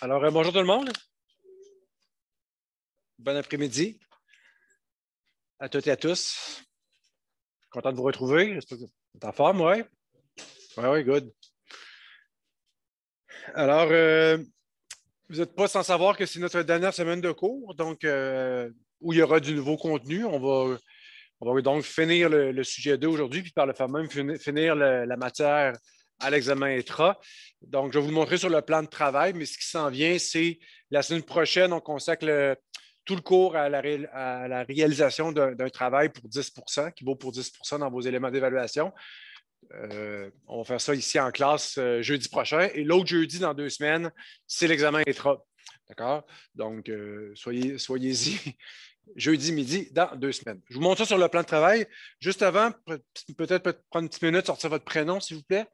Alors, euh, bonjour tout le monde. Bon après-midi à toutes et à tous. Content de vous retrouver. vous êtes en forme, oui? Oui, oui, good. Alors, euh, vous n'êtes pas sans savoir que c'est notre dernière semaine de cours, donc euh, où il y aura du nouveau contenu. On va, donc finir le, sujet d'aujourd'hui aujourd'hui, puis par le fait même finir la matière à l'examen intra. Donc, je vais vous le montrer sur le plan de travail, mais ce qui s'en vient, c'est la semaine prochaine, on consacre tout le cours à la, réalisation d'un travail pour 10 qui vaut pour 10 dans vos éléments d'évaluation. Euh, on va faire ça ici en classe euh, jeudi prochain. Et l'autre jeudi, dans deux semaines, c'est l'examen intra. D'accord? Donc, euh, soyez, y jeudi midi dans deux semaines. Je vous montre ça sur le plan de travail. Juste avant, peut-être prendre une petite minute, sortir votre prénom, s'il vous plaît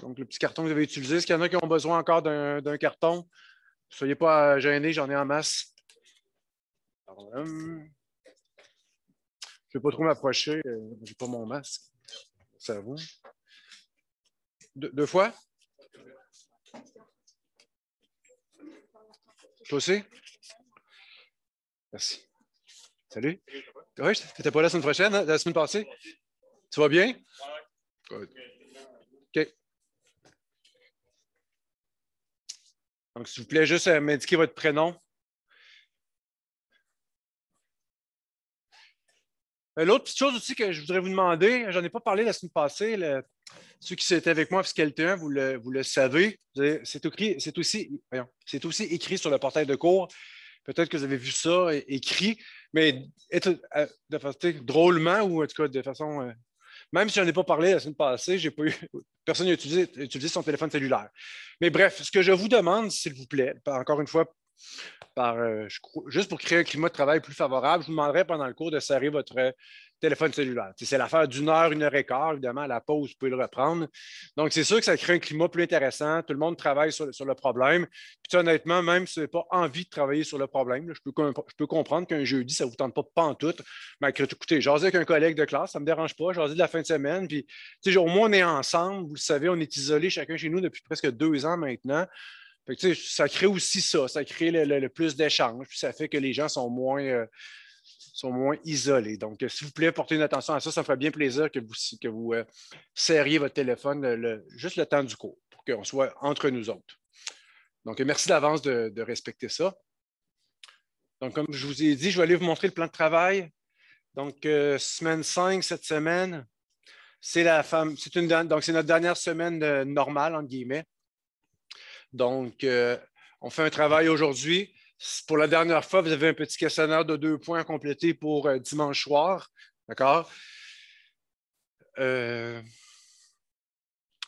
donc le petit carton que vous avez utilisé. Est-ce qu'il y en a qui ont besoin encore d'un carton? Soyez pas euh, gênés, j'en ai en masse. Euh, je ne vais pas trop m'approcher, euh, je n'ai pas mon masque. Ça vous. deux fois? Toi aussi? Merci. Salut. Oui, tu n'étais pas là la semaine prochaine, hein, la semaine passée? Tu vas bien? Good. OK. Donc, s'il vous plaît, juste euh, m'indiquer votre prénom. Euh, l'autre petite chose aussi que je voudrais vous demander, j'en ai pas parlé la semaine passée, ceux qui étaient avec moi en fiscalité 1, vous le, vous le savez, c'est aussi, aussi, écrit sur le portail de cours. Peut-être que vous avez vu ça écrit, mais être, euh, de, drôlement ou en tout cas de façon même si je n'en ai pas parlé la semaine passée, j'ai pas personne n'a utilisé, son téléphone cellulaire. Mais bref, ce que je vous demande, s'il vous plaît, encore une fois, par, euh, juste pour créer un climat de travail plus favorable, je vous demanderai pendant le cours de serrer votre téléphone cellulaire. C'est l'affaire d'une heure, une heure et quart, évidemment, à la pause, vous pouvez le reprendre. Donc, c'est sûr que ça crée un climat plus intéressant. Tout le monde travaille sur, le problème. Puis, honnêtement, même si vous n'avez pas envie de travailler sur le problème, je, peux, comprendre qu'un jeudi, ça ne vous tente pas pantoute. Mais écoutez, j'ose avec un collègue de classe, ça ne me dérange pas, J'ose de la fin de semaine. Puis, au moins, on est ensemble. Vous le savez, on est isolé chacun chez nous depuis presque deux ans maintenant. ça crée aussi ça, ça crée le, plus d'échanges, puis ça fait que les gens sont moins, euh, sont moins isolés. Donc, euh, s'il vous plaît, portez une attention à ça. Ça me ferait bien plaisir que vous, que euh, serriez votre téléphone euh, juste le temps du cours pour qu'on soit entre nous autres. Donc, merci d'avance de, respecter ça. Donc, comme je vous ai dit, je vais aller vous montrer le plan de travail. Donc, semaine 5, cette semaine, c'est la femme, donc c'est notre dernière semaine normale, entre guillemets. Donc, on fait un travail aujourd'hui. Pour la dernière fois, vous avez un petit questionnaire de deux points à compléter pour euh, dimanche soir. D'accord? Euh,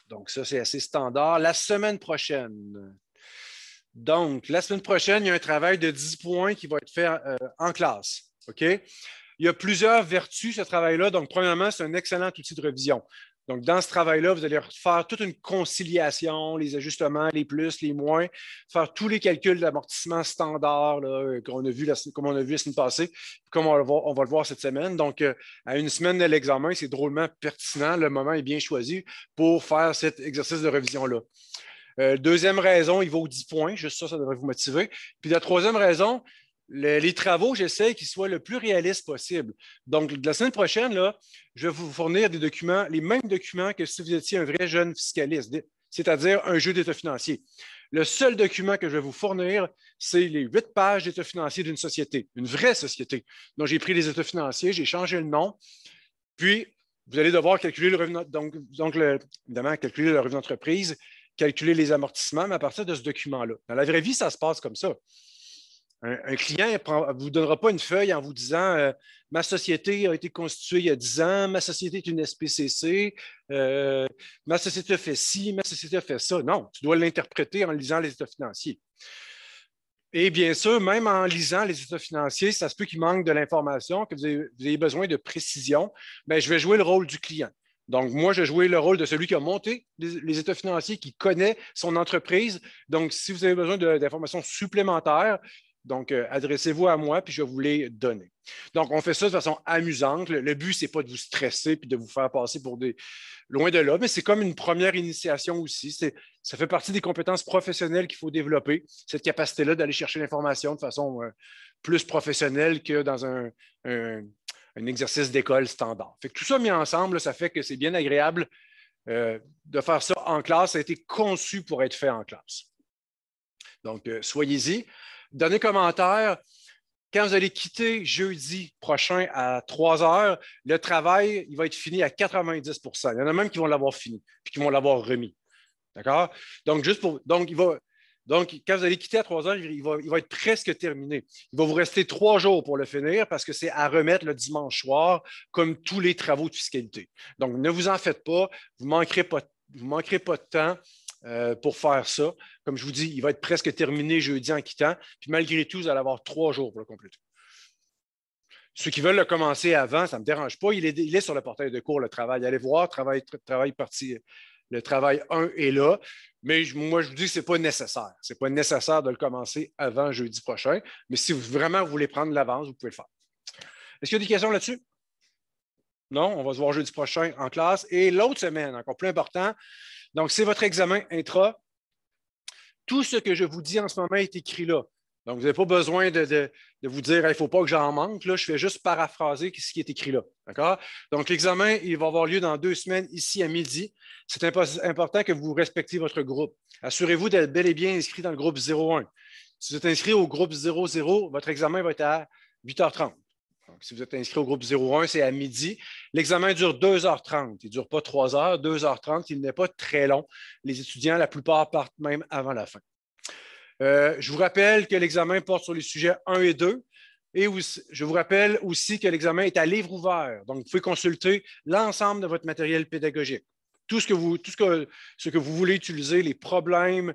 donc, ça, c'est assez standard. La semaine prochaine. Donc, la semaine prochaine, il y a un travail de 10 points qui va être fait euh, en classe. OK? Il y a plusieurs vertus, ce travail-là. Donc, premièrement, c'est un excellent outil de révision. Donc, dans ce travail-là, vous allez faire toute une conciliation, les ajustements, les plus, les moins, faire tous les calculs d'amortissement standard qu'on vu, comme on a vu la semaine passée, comme on, va, le voir cette semaine. Donc, euh, à une semaine de l'examen, c'est drôlement pertinent. Le moment est bien choisi pour faire cet exercice de révision-là. Euh, deuxième raison, il vaut 10 points. Juste ça, ça devrait vous motiver. Puis la troisième raison, les travaux, j'essaie qu'ils soient le plus réalistes possible. Donc, la semaine prochaine, là, je vais vous fournir des documents, les mêmes documents que si vous étiez un vrai jeune fiscaliste, c'est-à-dire un jeu d'état financier. Le seul document que je vais vous fournir, c'est les huit pages d'état financier d'une société, une vraie société. Donc, j'ai pris les états financiers, j'ai changé le nom, puis vous allez devoir calculer le revenu, donc, évidemment, calculer le revenu d'entreprise, calculer les amortissements, mais à partir de ce document-là. Dans la vraie vie, ça se passe comme ça. Un, client ne vous donnera pas une feuille en vous disant euh, Ma société a été constituée il y a 10 ans, ma société est une SPCC, euh, ma société a fait ci, ma société a fait ça. Non, tu dois l'interpréter en lisant les états financiers. Et bien sûr, même en lisant les états financiers, ça se peut qu'il manque de l'information, que vous ayez, besoin de précision. Mais je vais jouer le rôle du client. Donc, moi, je vais jouer le rôle de celui qui a monté les états financiers, qui connaît son entreprise. Donc, si vous avez besoin d'informations supplémentaires, donc, euh, adressez-vous à moi, puis je vais vous les donner. Donc, on fait ça de façon amusante. Le, but, ce n'est pas de vous stresser puis de vous faire passer pour des. loin de là, mais c'est comme une première initiation aussi. Ça fait partie des compétences professionnelles qu'il faut développer, cette capacité-là d'aller chercher l'information de façon euh, plus professionnelle que dans un, exercice d'école standard. que tout ça mis ensemble, ça fait que c'est bien agréable euh, de faire ça en classe. Ça a été conçu pour être fait en classe. Donc, soyez-y. Donnez commentaire. Quand vous allez quitter jeudi prochain à 3 heures, le travail, il va être fini à 90 Il y en a même qui vont l'avoir fini, puis qui vont l'avoir remis. D'accord? Donc, juste pour. Donc, il va, donc, quand vous allez quitter à 3 heures, il va, être presque terminé. Il va vous rester trois jours pour le finir parce que c'est à remettre le dimanche soir, comme tous les travaux de fiscalité. Donc, ne vous en faites pas, vous ne manquerez pas de temps. Euh, pour faire ça. Comme je vous dis, il va être presque terminé jeudi en quittant. Puis malgré tout, vous allez avoir trois jours pour le compléter. Ceux qui veulent le commencer avant, ça ne me dérange pas. Il est, sur le portail de cours, le travail. Allez voir, travail, travail parti, le travail 1 est là. Mais moi, je vous dis que ce n'est pas nécessaire. Ce n'est pas nécessaire de le commencer avant jeudi prochain. Mais si vous, vraiment voulez prendre l'avance, vous pouvez le faire. Est-ce qu'il y a des questions là-dessus? Non, on va se voir jeudi prochain en classe. Et l'autre semaine, encore plus important, donc, c'est votre examen intra. Tout ce que je vous dis en ce moment est écrit là. Donc, vous n'avez pas besoin de, vous dire, il ne faut pas que j'en manque. Là, je fais juste paraphraser ce qui est écrit là. D'accord? Donc, l'examen, il va avoir lieu dans deux semaines, ici à midi. C'est important que vous respectiez votre groupe. Assurez-vous d'être bel et bien inscrit dans le groupe 01. Si vous êtes inscrit au groupe 00, votre examen va être à 8h30. Donc, si vous êtes inscrit au groupe 01, c'est à midi. L'examen dure 2h30. Il ne dure pas 3 h 2h30. Il n'est pas très long. Les étudiants, la plupart, partent même avant la fin. Euh, je vous rappelle que l'examen porte sur les sujets 1 et 2. Et je vous rappelle aussi que l'examen est à livre ouvert. Donc, vous pouvez consulter l'ensemble de votre matériel pédagogique. Tout ce que vous, ce que, vous voulez utiliser, les problèmes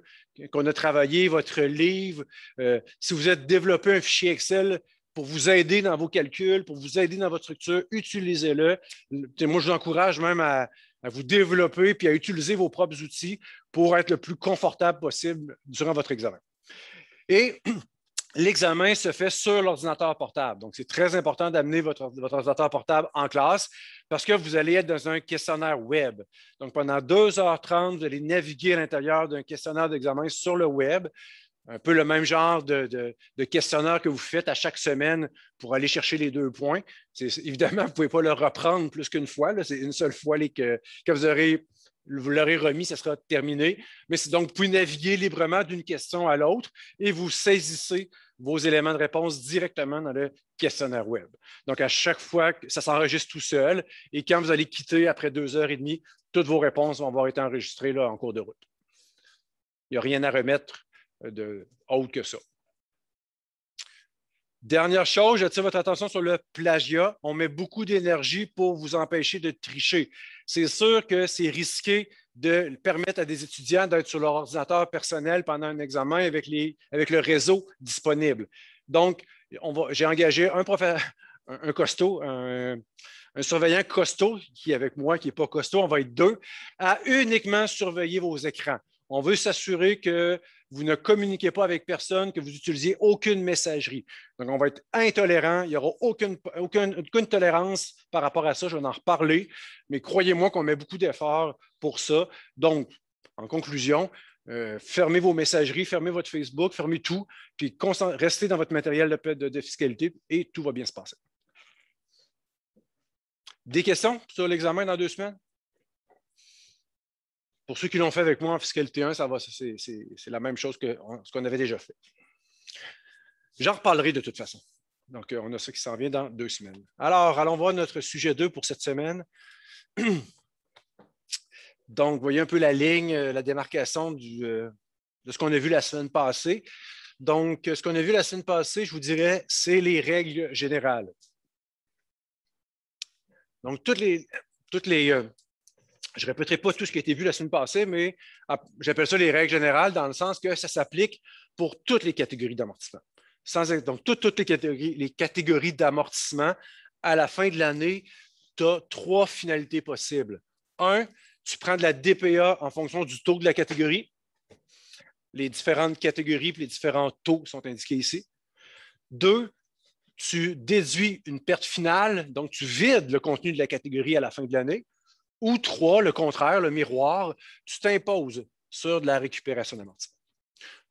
qu'on a travaillés, votre livre. Euh, si vous avez développé un fichier Excel, pour vous aider dans vos calculs, pour vous aider dans votre structure. Utilisez-le. Moi, je vous encourage même à, vous développer puis à utiliser vos propres outils pour être le plus confortable possible durant votre examen. Et L'examen se fait sur l'ordinateur portable. Donc, c'est très important d'amener votre, votre, ordinateur portable en classe parce que vous allez être dans un questionnaire web. Donc, pendant 2h30, vous allez naviguer à l'intérieur d'un questionnaire d'examen sur le web un peu le même genre de, questionnaire que vous faites à chaque semaine pour aller chercher les deux points. Évidemment, vous ne pouvez pas le reprendre plus qu'une fois. C'est une seule fois que, vous aurez vous l'aurez remis, ça sera terminé. Mais c'est donc, vous pouvez naviguer librement d'une question à l'autre et vous saisissez vos éléments de réponse directement dans le questionnaire web. Donc, à chaque fois, ça s'enregistre tout seul et quand vous allez quitter après deux heures et demie, toutes vos réponses vont avoir été enregistrées là, en cours de route. Il n'y a rien à remettre euh, de, autre que ça. Dernière chose, je j'attire votre attention sur le plagiat. On met beaucoup d'énergie pour vous empêcher de tricher. C'est sûr que c'est risqué de permettre à des étudiants d'être sur leur ordinateur personnel pendant un examen avec, avec le réseau disponible. Donc, j'ai engagé un, professeur, un, costaud, un, un surveillant costaud qui est avec moi, qui n'est pas costaud, on va être deux, à uniquement surveiller vos écrans. On veut s'assurer que vous ne communiquez pas avec personne, que vous n'utilisez aucune messagerie. Donc, on va être intolérant. Il n'y aura aucune, tolérance par rapport à ça. Je vais en reparler. Mais croyez-moi qu'on met beaucoup d'efforts pour ça. Donc, en conclusion, euh, fermez vos messageries, fermez votre Facebook, fermez tout, puis restez dans votre matériel de, de fiscalité et tout va bien se passer. Des questions sur l'examen dans deux semaines? Pour ceux qui l'ont fait avec moi en fiscalité 1, ça va, c'est, la même chose que ce qu'on avait déjà fait. J'en reparlerai de toute façon. Donc, euh, on a ça qui s'en vient dans deux semaines. Alors, allons voir notre sujet 2 pour cette semaine. Donc, voyez un peu la ligne, euh, la démarcation euh, de ce qu'on a vu la semaine passée. Donc, ce qu'on a vu la semaine passée, je vous dirais, c'est les règles générales. Donc, toutes les, toutes les, je ne répéterai pas tout ce qui a été vu la semaine passée, mais j'appelle ça les règles générales dans le sens que ça s'applique pour toutes les catégories d'amortissement. donc, toutes, les catégories, les catégories d'amortissement, à la fin de l'année, tu as trois finalités possibles. Un, tu prends de la DPA en fonction du taux de la catégorie. Les différentes catégories et les différents taux sont indiqués ici. Deux, tu déduis une perte finale, donc tu vides le contenu de la catégorie à la fin de l'année. Ou trois, le contraire, le miroir, tu t'imposes sur de la récupération d'amortissement.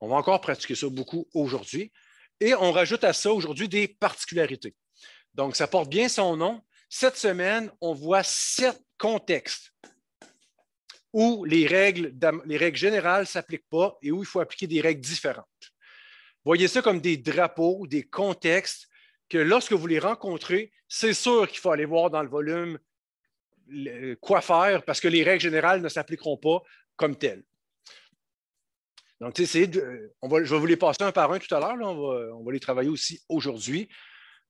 On va encore pratiquer ça beaucoup aujourd'hui. Et on rajoute à ça aujourd'hui des particularités. Donc, ça porte bien son nom. Cette semaine, on voit sept contextes où les règles, les règles générales ne s'appliquent pas et où il faut appliquer des règles différentes. Voyez ça comme des drapeaux, des contextes que lorsque vous les rencontrez, c'est sûr qu'il faut aller voir dans le volume quoi faire parce que les règles générales ne s'appliqueront pas comme telles. Donc, tu euh, on je vais vous les passer un par un tout à l'heure. On va, les travailler aussi aujourd'hui.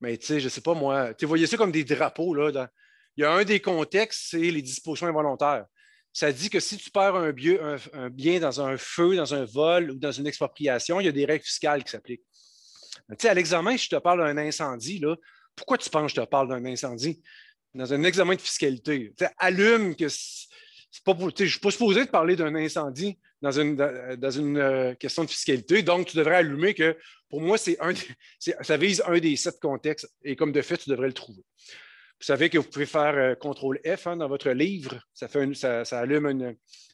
Mais tu sais, je ne sais pas moi. Tu voyez ça comme des drapeaux. Là, il y a un des contextes, c'est les dispositions involontaires. Ça dit que si tu perds un, bien dans un feu, dans un vol ou dans une expropriation, il y a des règles fiscales qui s'appliquent. Tu sais, à l'examen, si je te parle d'un incendie, là, pourquoi tu penses que je te parle d'un incendie? dans un examen de fiscalité. allume que je ne suis pas supposé de parler d'un incendie dans une, dans une euh, question de fiscalité. Donc, tu devrais allumer que pour moi, c'est ça vise un des sept contextes et comme de fait, tu devrais le trouver. Vous savez que vous pouvez faire euh, CTRL F hein, dans votre livre. Ça, fait ça, allume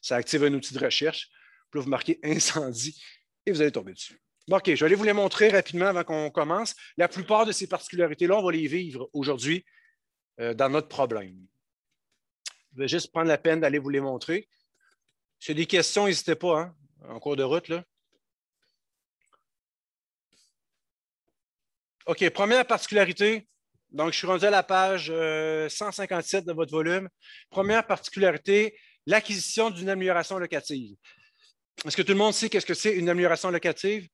ça active un outil de recherche. Puis là, vous marquez incendie et vous allez tomber dessus. OK, je vais vous les montrer rapidement avant qu'on commence. La plupart de ces particularités-là, on va les vivre aujourd'hui euh, dans notre problème. Je vais juste prendre la peine d'aller vous les montrer. Si des questions, n'hésitez pas hein, en cours de route. OK, première particularité. Donc, je suis rendu à la page 157 euh, de votre volume. Première particularité, l'acquisition d'une amélioration locative. Est-ce que tout le monde sait qu'est-ce que c'est une amélioration locative?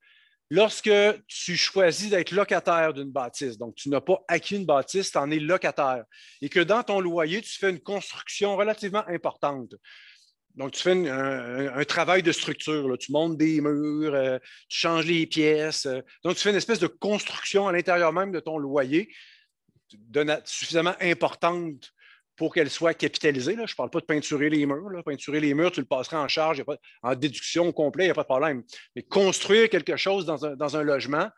Lorsque tu choisis d'être locataire d'une bâtisse, donc tu n'as pas acquis une bâtisse, tu en es locataire, et que dans ton loyer, tu fais une construction relativement importante. Donc, tu fais un, travail de structure, tu montes des murs, euh, tu changes les pièces. Euh. donc, tu fais une espèce de construction à l'intérieur même de ton loyer de, suffisamment importante pour qu'elle soit capitalisée. Je ne parle pas de peinturer les murs. Peinturer les murs, tu le passeras en charge, en déduction complet, il n'y a pas de problème. Mais construire quelque chose dans un, logement,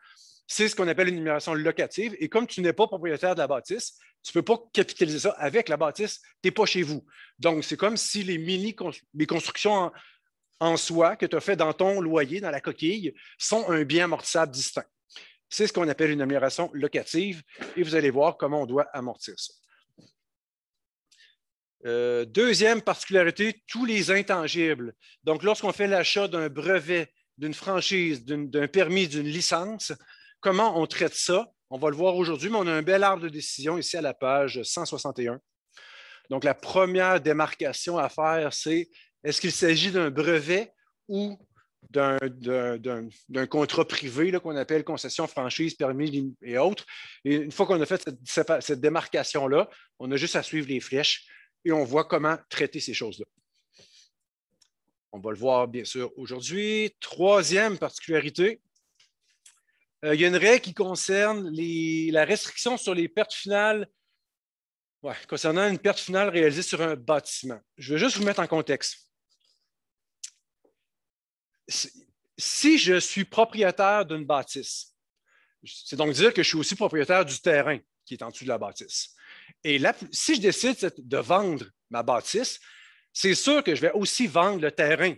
c'est ce qu'on appelle une amélioration locative. Et comme tu n'es pas propriétaire de la bâtisse, tu ne peux pas capitaliser ça avec la bâtisse, tu n'es pas chez vous. Donc, c'est comme si les mini constructions en, en soi que tu as fait dans ton loyer, dans la coquille, sont un bien amortissable distinct. C'est ce qu'on appelle une amélioration locative et vous allez voir comment on doit amortir ça. Euh, deuxième particularité, tous les intangibles. Donc, lorsqu'on fait l'achat d'un brevet, d'une franchise, d'un permis, d'une licence, comment on traite ça? On va le voir aujourd'hui, mais on a un bel arbre de décision ici à la page 161. Donc, la première démarcation à faire, c'est est-ce qu'il s'agit d'un brevet ou d'un contrat privé qu'on appelle concession, franchise, permis et autres. Et une fois qu'on a fait cette démarcation-là, on a juste à suivre les flèches et on voit comment traiter ces choses-là. On va le voir, bien sûr, aujourd'hui. Troisième particularité, euh, il y a une règle qui concerne la restriction sur les pertes finales, concernant une perte finale réalisée sur un bâtiment. Je vais juste vous mettre en contexte. Si je suis propriétaire d'une bâtisse, c'est donc dire que je suis aussi propriétaire du terrain qui est en dessous de la bâtisse. Et là, si je décide de vendre ma bâtisse, c'est sûr que je vais aussi vendre le terrain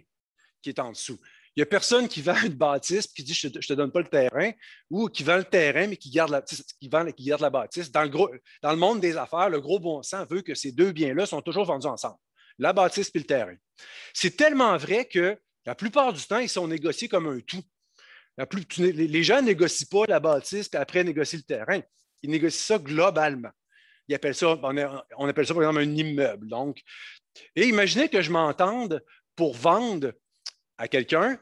qui est en dessous. Il n'y a personne qui vend une bâtisse et qui dit je ne te, donne pas le terrain ou qui vend le terrain mais qui garde la, bâtisse. Dans le, monde des affaires, le gros bon sens veut que ces deux biens-là sont toujours vendus ensemble, la bâtisse et le terrain. C'est tellement vrai que la plupart du temps, ils sont négociés comme un tout. les gens ne négocient pas la bâtisse puis après négocient le terrain. Ils négocient ça globalement on, appelle ça par exemple un immeuble. Donc, et imaginez que je m'entende pour vendre à quelqu'un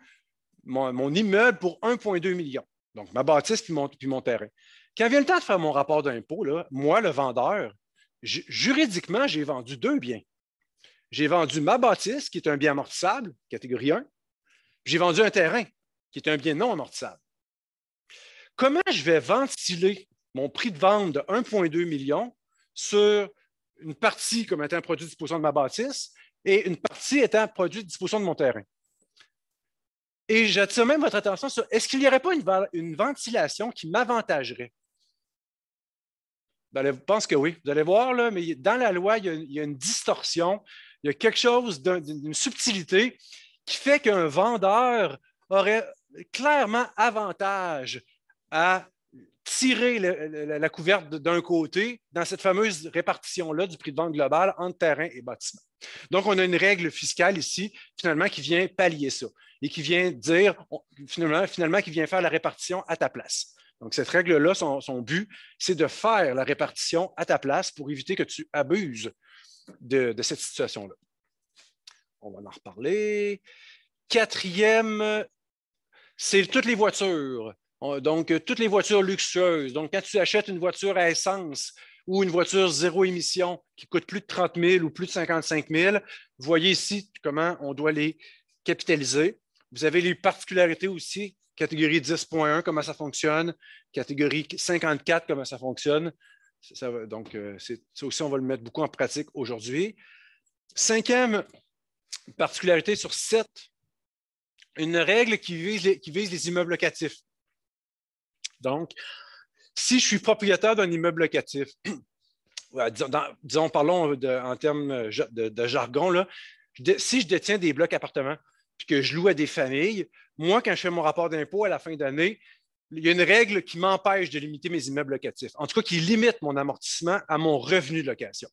mon, immeuble pour 1,2 million. Donc, ma bâtisse puis mon, terrain. Quand vient le temps de faire mon rapport d'impôt, moi, le vendeur, juridiquement, j'ai vendu deux biens. J'ai vendu ma bâtisse, qui est un bien amortissable, catégorie 1, j'ai vendu un terrain, qui est un bien non amortissable. Comment je vais ventiler mon prix de vente de 1,2 million sur une partie comme étant produit de disposition de ma bâtisse et une partie étant produit de disposition de mon terrain. Et j'attire même votre attention sur est-ce qu'il n'y aurait pas une, ventilation qui m'avantagerait? je ben pense que oui. Vous allez voir, mais dans la loi, il y a, une distorsion, il y a quelque chose d'une subtilité qui fait qu'un vendeur aurait clairement avantage à tirer la couverte d'un côté dans cette fameuse répartition-là du prix de vente global entre terrain et bâtiment. Donc, on a une règle fiscale ici, finalement, qui vient pallier ça et qui vient dire, finalement, finalement qui vient faire la répartition à ta place. Donc, cette règle-là, son, but, c'est de faire la répartition à ta place pour éviter que tu abuses de cette situation-là. On va en reparler. Quatrième, c'est toutes les voitures donc, euh, toutes les voitures luxueuses. Donc, quand tu achètes une voiture à essence ou une voiture zéro émission qui coûte plus de 30 000 ou plus de 55 000, voyez ici comment on doit les capitaliser. Vous avez les particularités aussi, catégorie 10.1, comment ça fonctionne, catégorie 54, comment ça fonctionne. donc, euh, ça aussi, on va le mettre beaucoup en pratique aujourd'hui. Cinquième particularité sur 7, une règle qui vise les immeubles locatifs. Donc, si je suis propriétaire d'un immeuble locatif, disons, parlons en termes euh, de, jargon, là, si je détiens des blocs appartements puis que je loue à des familles, moi, quand je fais mon rapport d'impôt à la fin d'année, il y a une règle qui m'empêche de limiter mes immeubles locatifs, en tout cas qui limite mon amortissement à mon revenu de location.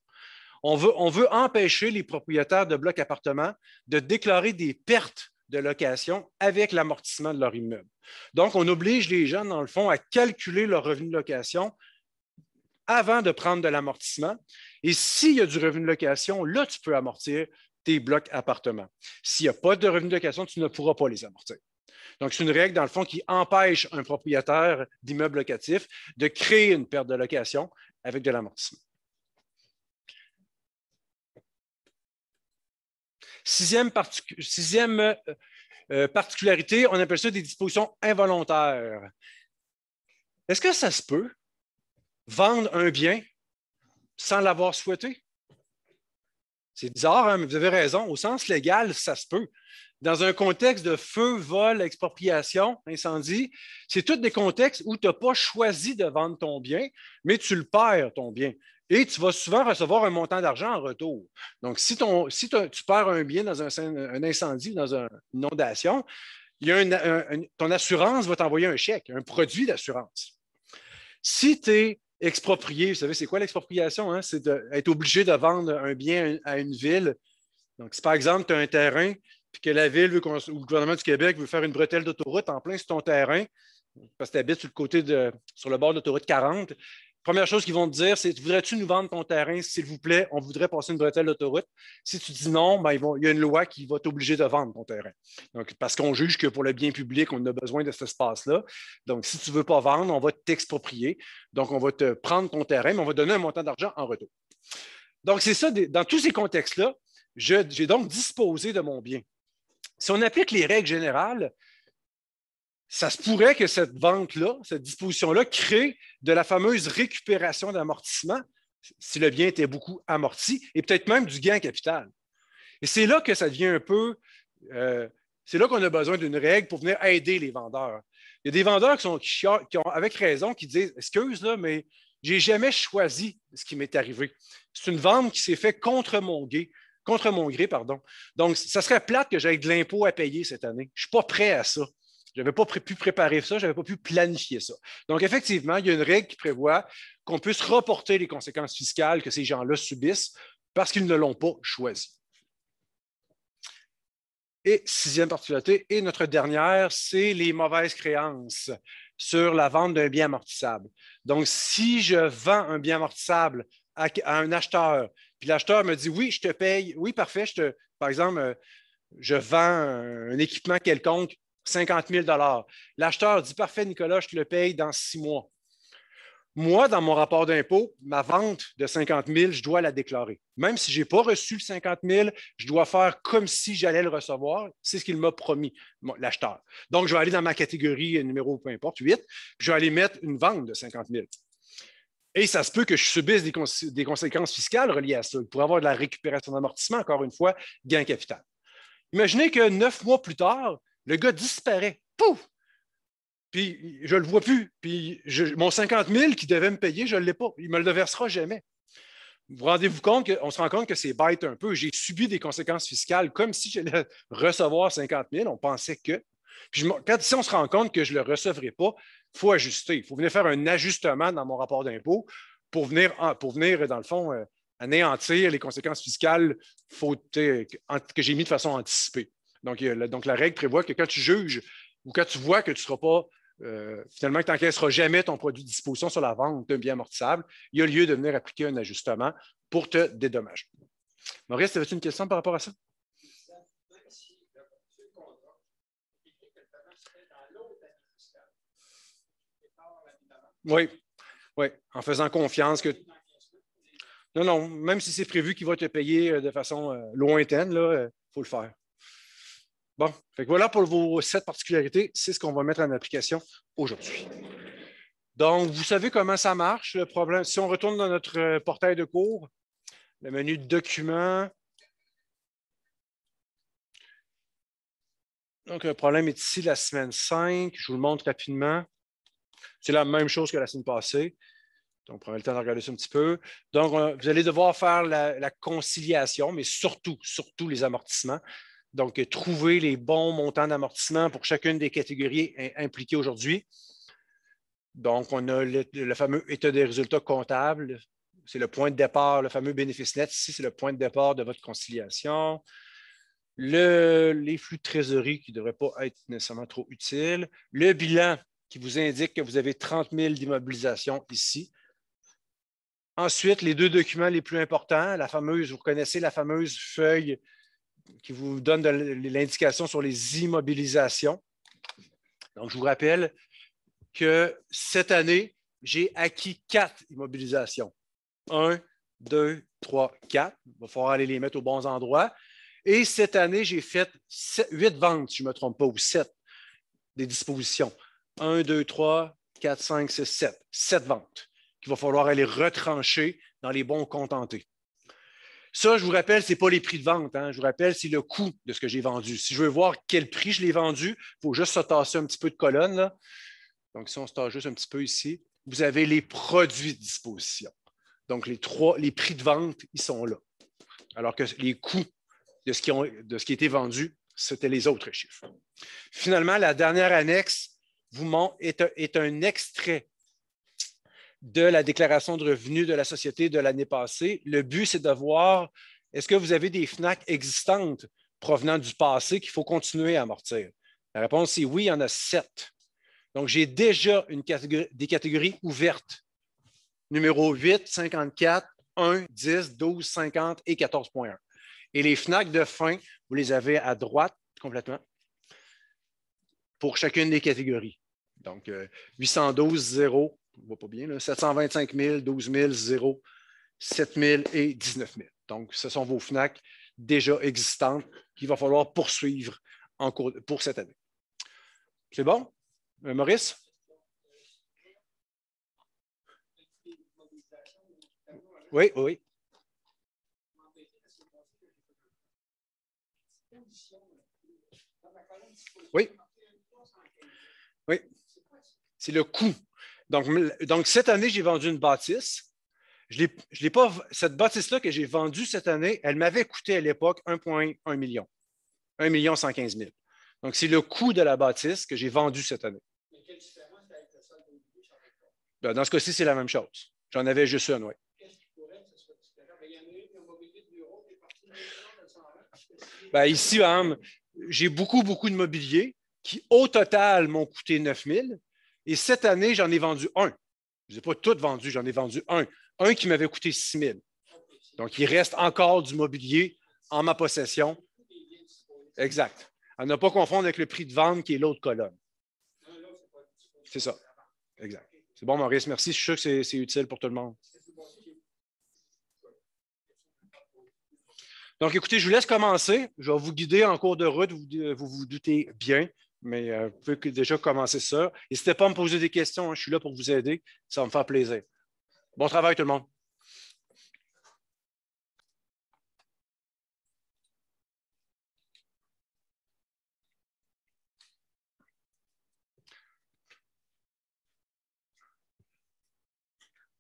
veut, on veut empêcher les propriétaires de blocs appartements de déclarer des pertes de location avec l'amortissement de leur immeuble. Donc, on oblige les gens, dans le fond, à calculer leur revenu de location avant de prendre de l'amortissement. Et s'il y a du revenu de location, là, tu peux amortir tes blocs appartements. S'il n'y a pas de revenu de location, tu ne pourras pas les amortir. Donc, c'est une règle, dans le fond, qui empêche un propriétaire d'immeuble locatif de créer une perte de location avec de l'amortissement. Sixième, euh, euh, particularité, on appelle ça des dispositions involontaires. Est-ce que ça se peut vendre un bien sans l'avoir souhaité? C'est bizarre, hein, mais vous avez raison. Au sens légal, ça se peut. Dans un contexte de feu, vol, expropriation, incendie, c'est tous des contextes où tu n'as pas choisi de vendre ton bien, mais tu le perds, ton bien. Et tu vas souvent recevoir un montant d'argent en retour. Donc, si, tu perds un bien dans un, incendie dans une inondation, ton assurance va t'envoyer un chèque, un produit d'assurance. Si tu es exproprié, vous savez, c'est quoi l'expropriation? Hein? C'est d'être obligé de vendre un bien à une ville. Donc, si par exemple, tu as un terrain, puis que la ville ou le gouvernement du Québec veut faire une bretelle d'autoroute en plein sur ton terrain, parce que tu habites sur côté sur le bord de l'autoroute 40, première chose qu'ils vont te dire, c'est Voudrais-tu nous vendre ton terrain, s'il vous plaît On voudrait passer une bretelle d'autoroute. Si tu dis non, ben, il y a une loi qui va t'obliger de vendre ton terrain. Donc, parce qu'on juge que pour le bien public, on a besoin de cet espace-là. Donc, si tu ne veux pas vendre, on va t'exproprier. Donc, on va te prendre ton terrain, mais on va donner un montant d'argent en retour. Donc, c'est ça, dans tous ces contextes-là, j'ai donc disposé de mon bien. Si on applique les règles générales, ça se pourrait que cette vente-là, cette disposition-là, crée de la fameuse récupération d'amortissement si le bien était beaucoup amorti et peut-être même du gain en capital. Et c'est là que ça devient un peu. Euh, c'est là qu'on a besoin d'une règle pour venir aider les vendeurs. Il y a des vendeurs qui, sont, qui, ont, avec raison, qui disent Excuse, Excuse-moi, mais j'ai jamais choisi ce qui m'est arrivé. C'est une vente qui s'est faite contre mon gré. Contre mon gré, pardon. Donc, ça serait plate que j'aille de l'impôt à payer cette année. Je ne suis pas prêt à ça. Je n'avais pas pu préparer ça, je n'avais pas pu planifier ça. Donc, effectivement, il y a une règle qui prévoit qu'on puisse reporter les conséquences fiscales que ces gens-là subissent parce qu'ils ne l'ont pas choisi. Et sixième particularité, et notre dernière, c'est les mauvaises créances sur la vente d'un bien amortissable. Donc, si je vends un bien amortissable à, un acheteur, puis l'acheteur me dit oui, je te paye, oui, parfait, par exemple, euh, je vends un équipement quelconque 50 000 L'acheteur dit Parfait, Nicolas, je te le paye dans six mois. Moi, dans mon rapport d'impôt, ma vente de 50 000, je dois la déclarer. Même si je n'ai pas reçu le 50 000, je dois faire comme si j'allais le recevoir. C'est ce qu'il m'a promis, l'acheteur. Donc, je vais aller dans ma catégorie numéro, peu importe, 8, je vais aller mettre une vente de 50 000. Et ça se peut que je subisse des, conséquences fiscales reliées à ça. Pour avoir de la récupération d'amortissement, encore une fois, gain capital. Imaginez que neuf mois plus tard, le gars disparaît. Pouf! Puis je ne le vois plus. Puis mon 50 000 qu'il devait me payer, je ne l'ai pas. Il ne me le versera jamais. Vous, rendez-vous compte qu'on se rend compte que c'est bête un peu. J'ai subi des conséquences fiscales comme si j'allais recevoir 50 000. On pensait que. Puis quand si on se rend compte que je ne le recevrai pas, il faut ajuster. Il faut venir faire un ajustement dans mon rapport d'impôt pour venir, pour venir, dans le fond, euh, anéantir les conséquences fiscales faut, que j'ai mis de façon anticipée. Donc, la règle prévoit que quand tu juges ou quand tu vois que tu ne seras pas, euh, finalement, que tu n'encaisseras jamais ton produit de disposition sur la vente d'un bien amortissable, il y a lieu de venir appliquer un ajustement pour te dédommager. Maurice, avais-tu une question par rapport à ça? Oui, oui, en faisant confiance que. Non, non, même si c'est prévu qu'il va te payer euh, de façon euh, lointaine, il faut le faire. Bon, fait voilà pour vos sept particularités. C'est ce qu'on va mettre en application aujourd'hui. Donc, vous savez comment ça marche, le problème. Si on retourne dans notre euh, portail de cours, le menu Documents. Donc, le problème est ici, la semaine 5. Je vous le montre rapidement. C'est la même chose que la semaine passée. Donc, prenez le temps de regarder ça un petit peu. Donc, vous allez devoir faire la conciliation, mais surtout, surtout les amortissements. Donc, trouver les bons montants d'amortissement pour chacune des catégories impliquées aujourd'hui. Donc, on a le, fameux état des résultats comptables. C'est le point de départ, le fameux bénéfice net. Ici, c'est le point de départ de votre conciliation. les flux de trésorerie qui ne devraient pas être nécessairement trop utiles. Le bilan qui vous indique que vous avez 30 000 d'immobilisation ici. Ensuite, les deux documents les plus importants, la fameuse, vous connaissez la fameuse feuille qui vous donne l'indication sur les immobilisations. Donc, je vous rappelle que cette année, j'ai acquis quatre immobilisations. Un, deux, trois, quatre. Il va falloir aller les mettre aux bons endroits. Et cette année, j'ai fait huit ventes, si je ne me trompe pas, ou sept des dispositions. Un, deux, trois, quatre, cinq, six, sept. Sept ventes qu'il va falloir aller retrancher dans les bons contentés. Ça, je vous rappelle, ce n'est pas les prix de vente. Hein. Je vous rappelle, c'est le coût de ce que j'ai vendu. Si je veux voir quel prix je l'ai vendu, il faut juste se tasser un petit peu de colonne. Donc, si on se tasse juste un petit peu ici, vous avez les produits de disposition. Donc, les, trois, les prix de vente, ils sont là. Alors que les coûts de ce qui, ont, de ce qui a été vendu, c'était les autres chiffres. Finalement, la dernière annexe vous est un extrait de la déclaration de revenus de la société de l'année passée. Le but, c'est de voir est-ce que vous avez des FNAC existantes provenant du passé qu'il faut continuer à amortir. La réponse est oui, il y en a sept. Donc, j'ai déjà une des catégories ouvertes. Numéro 8, 54, 1, 10, 12, 50 et 14.1. Et les FNAC de fin, vous les avez à droite complètement pour chacune des catégories. Donc, 812, euh, 0, ne voit pas bien, 725 000, 12 000, 0, 7 000 et 19 000. Donc, ce sont vos FNAC déjà existantes qu'il va falloir poursuivre en cours, pour cette année. C'est bon? Euh, Maurice? Oui, oui. Oui. Oui. C'est le coût donc, cette année, j'ai vendu une bâtisse. Je pas, cette bâtisse-là que j'ai vendue cette année, elle m'avait coûté à l'époque 1,1 million. 1 million 115 Donc, c'est le coût de la bâtisse que j'ai vendue cette année. Mais quelle différence avec ben, Dans ce cas-ci, c'est la même chose. J'en avais juste une, oui. Ben, ici, hein, j'ai beaucoup, beaucoup de mobilier qui, au total, m'ont coûté 9 000, et cette année, j'en ai vendu un. Je n'ai pas tout vendu, j'en ai vendu un. Un qui m'avait coûté 6 000. Donc, il reste encore du mobilier en ma possession. Exact. À ne pas confondre avec le prix de vente qui est l'autre colonne. C'est ça. Exact. C'est bon, Maurice, merci. Je suis sûr que c'est utile pour tout le monde. Donc, écoutez, je vous laisse commencer. Je vais vous guider en cours de route, vous, vous doutez bien. Mais euh, vous pouvez déjà commencer ça. N'hésitez pas à me poser des questions. Hein, je suis là pour vous aider. Ça va me faire plaisir. Bon travail, tout le monde.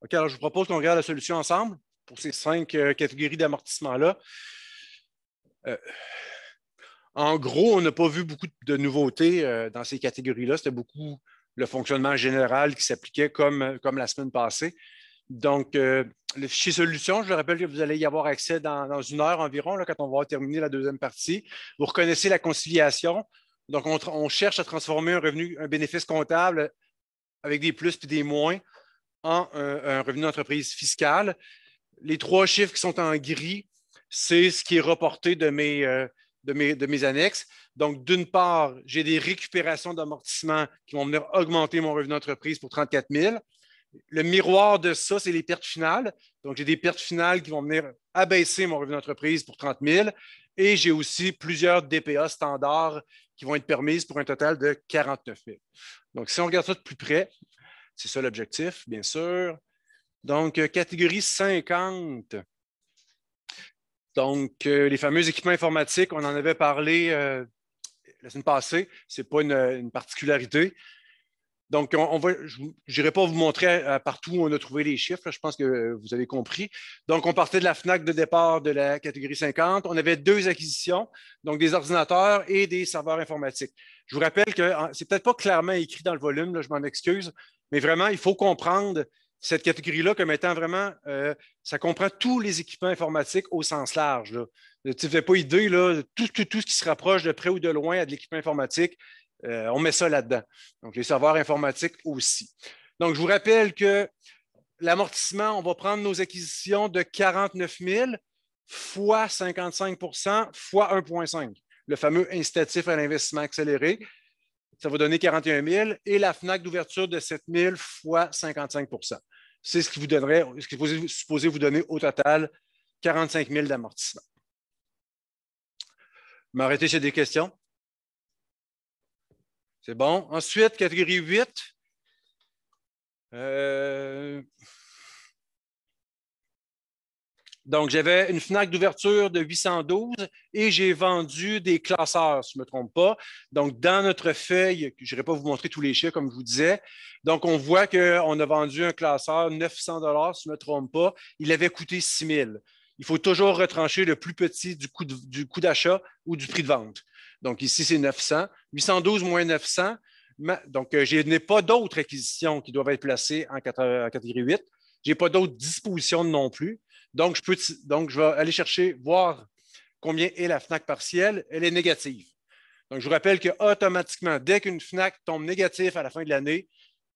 OK, alors je vous propose qu'on regarde la solution ensemble pour ces cinq euh, catégories d'amortissement-là. Euh, en gros, on n'a pas vu beaucoup de nouveautés euh, dans ces catégories-là. C'était beaucoup le fonctionnement général qui s'appliquait comme, euh, comme la semaine passée. Donc, euh, le fichier solution, je le rappelle que vous allez y avoir accès dans, une heure environ, là, quand on va terminer la deuxième partie. Vous reconnaissez la conciliation. Donc, on, cherche à transformer un revenu, un bénéfice comptable avec des plus et des moins en un revenu d'entreprise fiscale. Les trois chiffres qui sont en gris, c'est ce qui est reporté de mes, de mes, annexes. Donc, d'une part, j'ai des récupérations d'amortissement qui vont venir augmenter mon revenu d'entreprise pour 34 000. Le miroir de ça, c'est les pertes finales. Donc, j'ai des pertes finales qui vont venir abaisser mon revenu d'entreprise pour 30 000. Et j'ai aussi plusieurs DPA standards qui vont être permises pour un total de 49 000. Donc, si on regarde ça de plus près, c'est ça l'objectif, bien sûr. Donc, euh, catégorie 50, donc, euh, les fameux équipements informatiques, on en avait parlé euh, la semaine passée. Ce n'est pas une, particularité. Donc, on, je n'irai pas vous montrer partout où on a trouvé les chiffres. je pense que euh, vous avez compris. Donc, on partait de la FNAC de départ de la catégorie 50. On avait deux acquisitions, donc des ordinateurs et des serveurs informatiques. Je vous rappelle que ce n'est peut-être pas clairement écrit dans le volume, là, je m'en excuse, mais vraiment, il faut comprendre cette catégorie-là comme étant vraiment, euh, ça comprend tous les équipements informatiques au sens large. Euh, tu ne fais pas idée, tout, ce qui se rapproche de près ou de loin à de l'équipement informatique, euh, on met ça là-dedans. Donc, les serveurs informatiques aussi. Donc, je vous rappelle que l'amortissement, on va prendre nos acquisitions de 49 000 fois 55 fois 1,5, le fameux incitatif à l'investissement accéléré ça va donner 41 000 et la FNAC d'ouverture de 7 000 fois 55 C'est ce qui vous donnerait, ce qui est supposé vous donner au total 45 000 d'amortissement. M'arrêter chez des questions. C'est bon. Ensuite, catégorie 8. Euh, donc, j'avais une FNAC d'ouverture de 812 et j'ai vendu des classeurs, si je ne me trompe pas. Donc, dans notre feuille, je n'irai pas vous montrer tous les chiffres, comme je vous disais. Donc, on voit qu'on a vendu un classeur 900 si je ne me trompe pas. Il avait coûté 6 000. Il faut toujours retrancher le plus petit du coût, d'achat ou du prix de vente. Donc, ici, c'est 900. 812 moins 900. Donc, euh, je n'ai pas d'autres acquisitions qui doivent être placées en catégorie 8. Je n'ai pas d'autres dispositions non plus. Donc, je, donc, vais aller chercher, voir combien est la FNAC partielle. Elle est négative. Donc, je vous rappelle qu'automatiquement, dès qu'une FNAC tombe négative à la fin de l'année,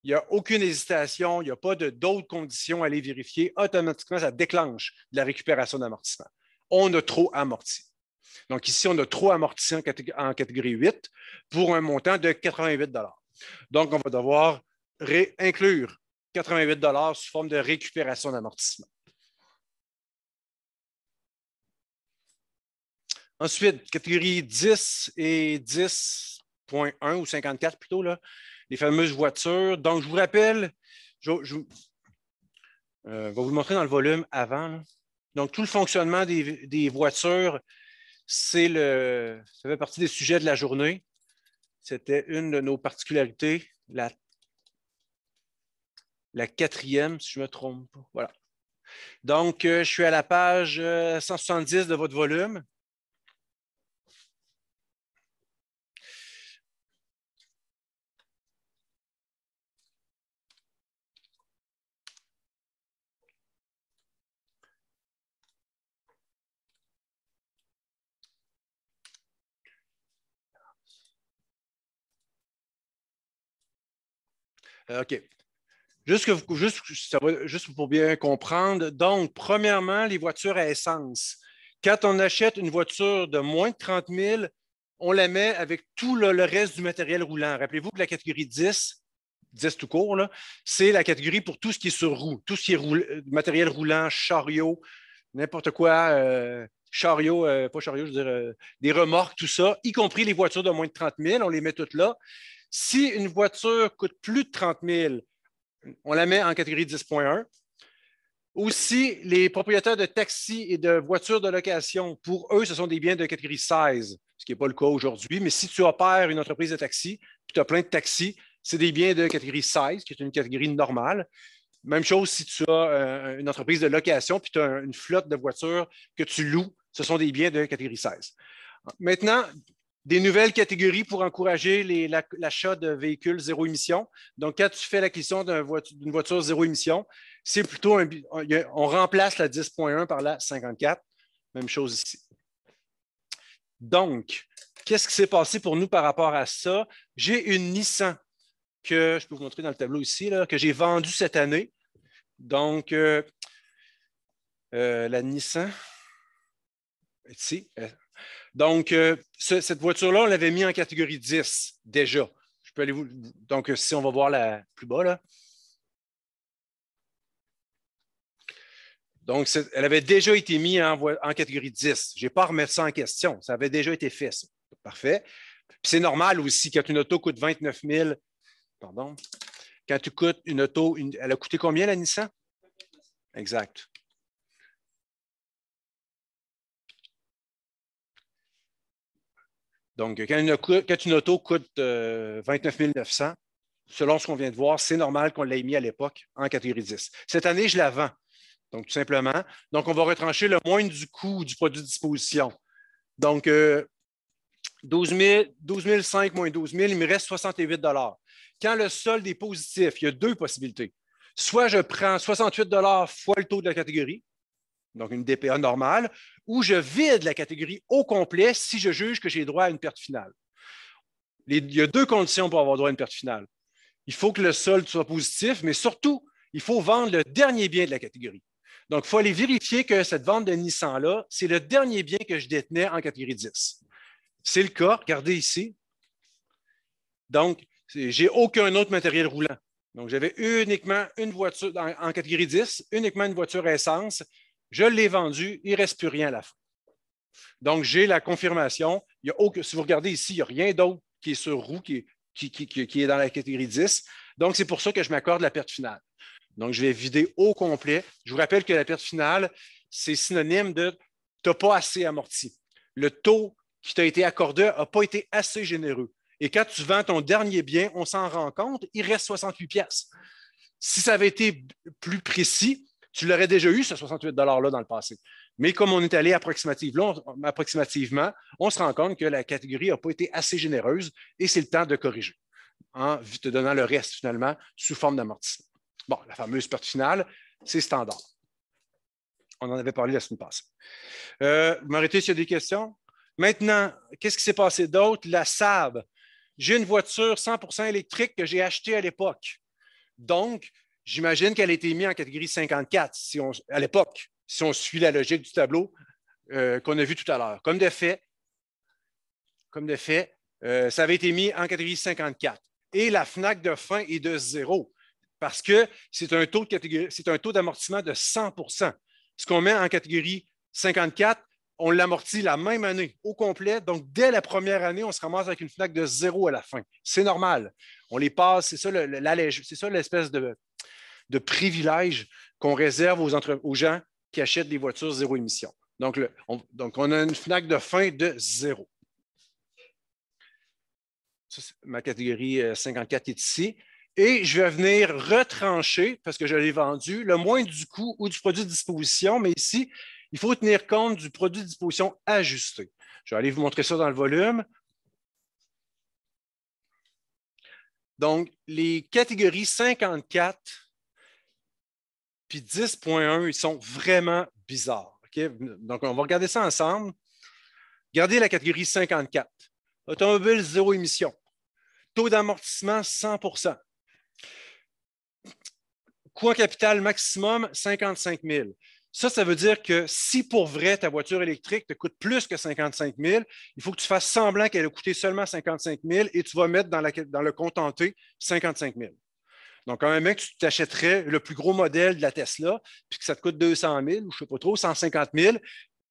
il n'y a aucune hésitation, il n'y a pas d'autres conditions à aller vérifier. Automatiquement, ça déclenche de la récupération d'amortissement. On a trop amorti. Donc, ici, on a trop amorti en catégorie, en catégorie 8 pour un montant de 88 Donc, on va devoir réinclure 88 sous forme de récupération d'amortissement. Ensuite, catégorie 10 et 10.1 ou 54 plutôt, là, les fameuses voitures. Donc, je vous rappelle, je, euh, vais vous montrer dans le volume avant. Donc, tout le fonctionnement des, voitures, c'est le, ça fait partie des sujets de la journée. C'était une de nos particularités, la, quatrième, si je ne me trompe pas. Voilà. Donc, euh, je suis à la page 170 euh, de votre volume. Euh, OK. Juste, pour bien comprendre. Donc, premièrement, les voitures à essence. Quand on achète une voiture de moins de 30 000, on la met avec tout le, reste du matériel roulant. Rappelez-vous que la catégorie 10, 10 tout court, c'est la catégorie pour tout ce qui est sur roue, tout ce qui est matériel roulant, chariot, n'importe quoi, euh, chariot, euh, pas chariot, je veux dire, des remorques, tout ça, y compris les voitures de moins de 30 000, on les met toutes là. Si une voiture coûte plus de 30 000, on la met en catégorie 10.1. Aussi, les propriétaires de taxis et de voitures de location, pour eux, ce sont des biens de catégorie 16, ce qui n'est pas le cas aujourd'hui. Mais si tu opères une entreprise de taxi, puis tu as plein de taxis, c'est des biens de catégorie 16, qui est une catégorie normale. Même chose si tu as euh, une entreprise de location, puis tu as une flotte de voitures que tu loues, ce sont des biens de catégorie 16. Maintenant, des nouvelles catégories pour encourager l'achat de véhicules zéro émission. Donc, quand tu fais l'acquisition d'une voiture, zéro émission, c'est plutôt un, on remplace la 10.1 par la 54. Même chose ici. Donc, qu'est-ce qui s'est passé pour nous par rapport à ça? J'ai une Nissan que je peux vous montrer dans le tableau ici, que j'ai vendue cette année. Donc, euh, euh, la Nissan, ici, euh, donc, euh, cette voiture-là, on l'avait mis en catégorie 10 déjà. Je peux aller vous. Donc, euh, si on va voir la plus bas, là. Donc, elle avait déjà été mise en, catégorie 10. Je n'ai pas à ça en question. Ça avait déjà été fait, ça. Parfait. c'est normal aussi, quand une auto coûte 29 000, pardon, quand tu coûtes une auto, elle a coûté combien la Nissan? Exact. Donc, quand une, auto coûte 29 euh, 900, selon ce qu'on vient de voir, c'est normal qu'on l'ait mis à l'époque en catégorie 10. Cette année, je la vends. Donc, tout simplement. Donc, on va retrancher le moindre du coût du produit de disposition. Donc, 12, 000, 12 500 moins 12 000, il me reste 68 Quand le solde est positif, il y a deux possibilités. Soit je prends 68 fois le taux de la catégorie, donc une DPA normale, où je vide la catégorie au complet si je juge que j'ai droit à une perte finale. il y a deux conditions pour avoir droit à une perte finale. Il faut que le solde soit positif, mais surtout, il faut vendre le dernier bien de la catégorie. Donc, il faut aller vérifier que cette vente de Nissan-là, c'est le dernier bien que je détenais en catégorie 10. C'est le cas, regardez ici. Donc, j'ai aucun autre matériel roulant. Donc, j'avais uniquement une voiture en, en, catégorie 10, uniquement une voiture essence je l'ai vendu, il ne reste plus rien à la fin. Donc, j'ai la confirmation. si vous regardez ici, il n'y a rien d'autre qui est sur roue, qui, qui, est dans la catégorie 10. Donc, c'est pour ça que je m'accorde la perte finale. Donc, je vais vider au complet. Je vous rappelle que la perte finale, c'est synonyme de tu n'as pas assez amorti. Le taux qui t'a été accordé n'a pas été assez généreux. Et quand tu vends ton dernier bien, on s'en rend compte, il reste 68 pièces. Si ça avait été plus précis, tu l'aurais déjà eu, ce 68 $-là, dans le passé. Mais comme on est allé approximativement, on se rend compte que la catégorie n'a pas été assez généreuse et c'est le temps de corriger en hein, te donnant le reste, finalement, sous forme d'amortissement. Bon, la fameuse perte finale, c'est standard. On en avait parlé la semaine passée. Vous M'arrêtez s'il y a des questions. Maintenant, qu'est-ce qui s'est passé d'autre? La SAB. J'ai une voiture 100 électrique que j'ai achetée à l'époque. Donc, J'imagine qu'elle a été mise en catégorie 54 si on, à l'époque, si on suit la logique du tableau euh, qu'on a vu tout à l'heure. Comme de fait, comme de fait euh, ça avait été mis en catégorie 54. Et la FNAC de fin est de zéro parce que c'est un taux d'amortissement de, 100 Ce qu'on met en catégorie 54, on l'amortit la même année au complet. Donc, dès la première année, on se ramasse avec une FNAC de zéro à la fin. C'est normal. On les passe, c'est ça c'est ça l'espèce de de privilèges qu'on réserve aux, gens qui achètent des voitures zéro émission. Donc, on, a une FNAC de fin de zéro. ma catégorie 54 euh, est ici. Et je vais venir retrancher, parce que je l'ai vendu, le moins du coût ou du produit de disposition, mais ici, il faut tenir compte du produit de disposition ajusté. Je vais aller vous montrer ça dans le volume. Donc, les catégories 54 puis 10.1, ils sont vraiment bizarres. Donc, on va regarder ça ensemble. Regardez la catégorie 54. Automobile zéro émission. Taux d'amortissement 100 Coût capital maximum 55 000. Ça, ça veut dire que si pour vrai ta voiture électrique te coûte plus que 55 000, il faut que tu fasses semblant qu'elle a coûté seulement 55 000 et tu vas mettre dans, la, dans le contenté 55 000. Donc, un mec, tu t'achèterais le plus gros modèle de la Tesla, puis que ça te coûte 200 000 ou je ne sais pas trop, 150 000,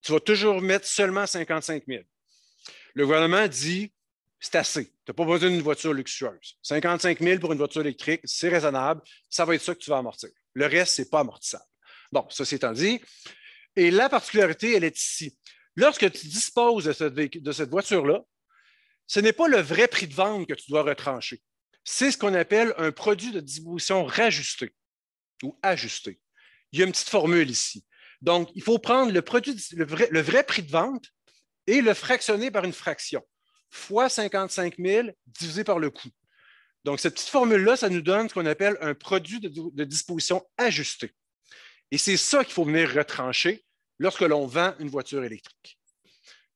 tu vas toujours mettre seulement 55 000. Le gouvernement dit c'est assez. Tu n'as pas besoin d'une voiture luxueuse. 55 000 pour une voiture électrique, c'est raisonnable. Ça va être ça que tu vas amortir. Le reste, ce n'est pas amortissable. Bon, ceci étant dit, et la particularité, elle est ici. Lorsque tu disposes de cette voiture-là, ce n'est pas le vrai prix de vente que tu dois retrancher c'est ce qu'on appelle un produit de disposition rajusté ou ajusté. Il y a une petite formule ici. Donc, il faut prendre le, le, vrai, prix de vente et le fractionner par une fraction, fois 55 000 divisé par le coût. Donc, cette petite formule-là, ça nous donne ce qu'on appelle un produit de, de disposition ajusté. Et c'est ça qu'il faut venir retrancher lorsque l'on vend une voiture électrique.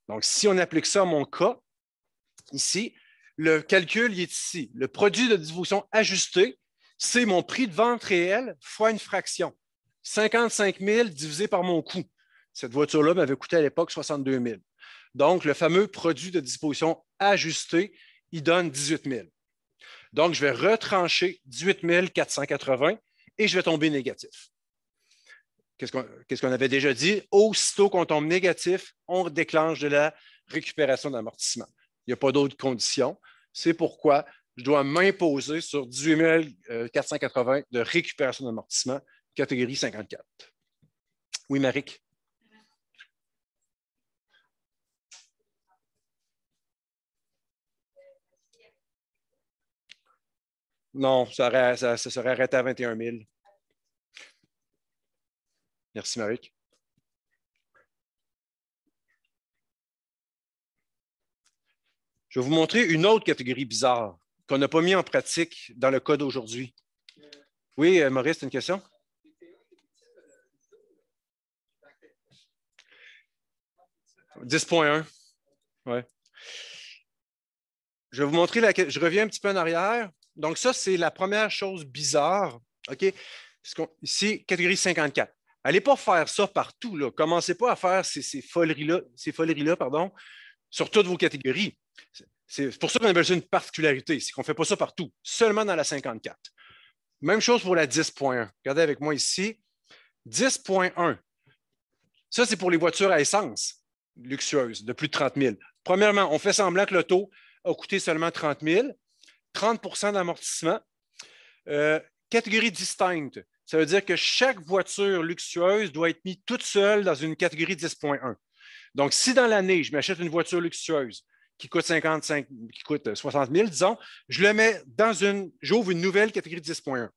Donc, si on applique ça à mon cas, ici, le calcul est ici. Le produit de disposition ajusté, c'est mon prix de vente réel fois une fraction. 55 000 divisé par mon coût. Cette voiture-là m'avait coûté à l'époque 62 000. Donc, le fameux produit de disposition ajusté, il donne 18 000. Donc, je vais retrancher 18 480 et je vais tomber négatif. Qu'est-ce qu'on avait déjà dit? Aussitôt qu'on tombe négatif, on déclenche de la récupération d'amortissement. Il n'y a pas d'autres conditions. C'est pourquoi je dois m'imposer sur 18 480 de récupération d'amortissement, catégorie 54. Oui, Maric. Non, ça, serait arrêté à 21 000. Merci, Maric. Je vais vous montrer une autre catégorie bizarre qu'on n'a pas mis en pratique dans le code aujourd'hui. Oui, euh, Maurice, tu une question? « 10.1 ». Ouais. Je vais vous montrer, la... je reviens un petit peu en arrière. Donc ça, c'est la première chose bizarre. OK? Ici, catégorie 54. Allez pas faire ça partout. Là. Commencez pas à faire ces, ces foleries-là, ces foleries-là, pardon, sur toutes vos catégories. C'est pour ça qu'on a d'une particularité, c'est qu'on ne fait pas ça partout, seulement dans la 54. Même chose pour la 10.1. Regardez avec moi ici. 10.1. Ça, c'est pour les voitures à essence luxueuses de plus de 30 000. Premièrement, on fait semblant que le taux a coûté seulement 30 000, 30 d'amortissement. Euh, catégorie distincte. Ça veut dire que chaque voiture luxueuse doit être mise toute seule dans une catégorie 10.1. Donc, si dans l'année, je m'achète une voiture luxueuse, qui coûte 55, qui coûte 60 euh, 000, disons, je le mets dans une, j'ouvre une nouvelle catégorie 10.1.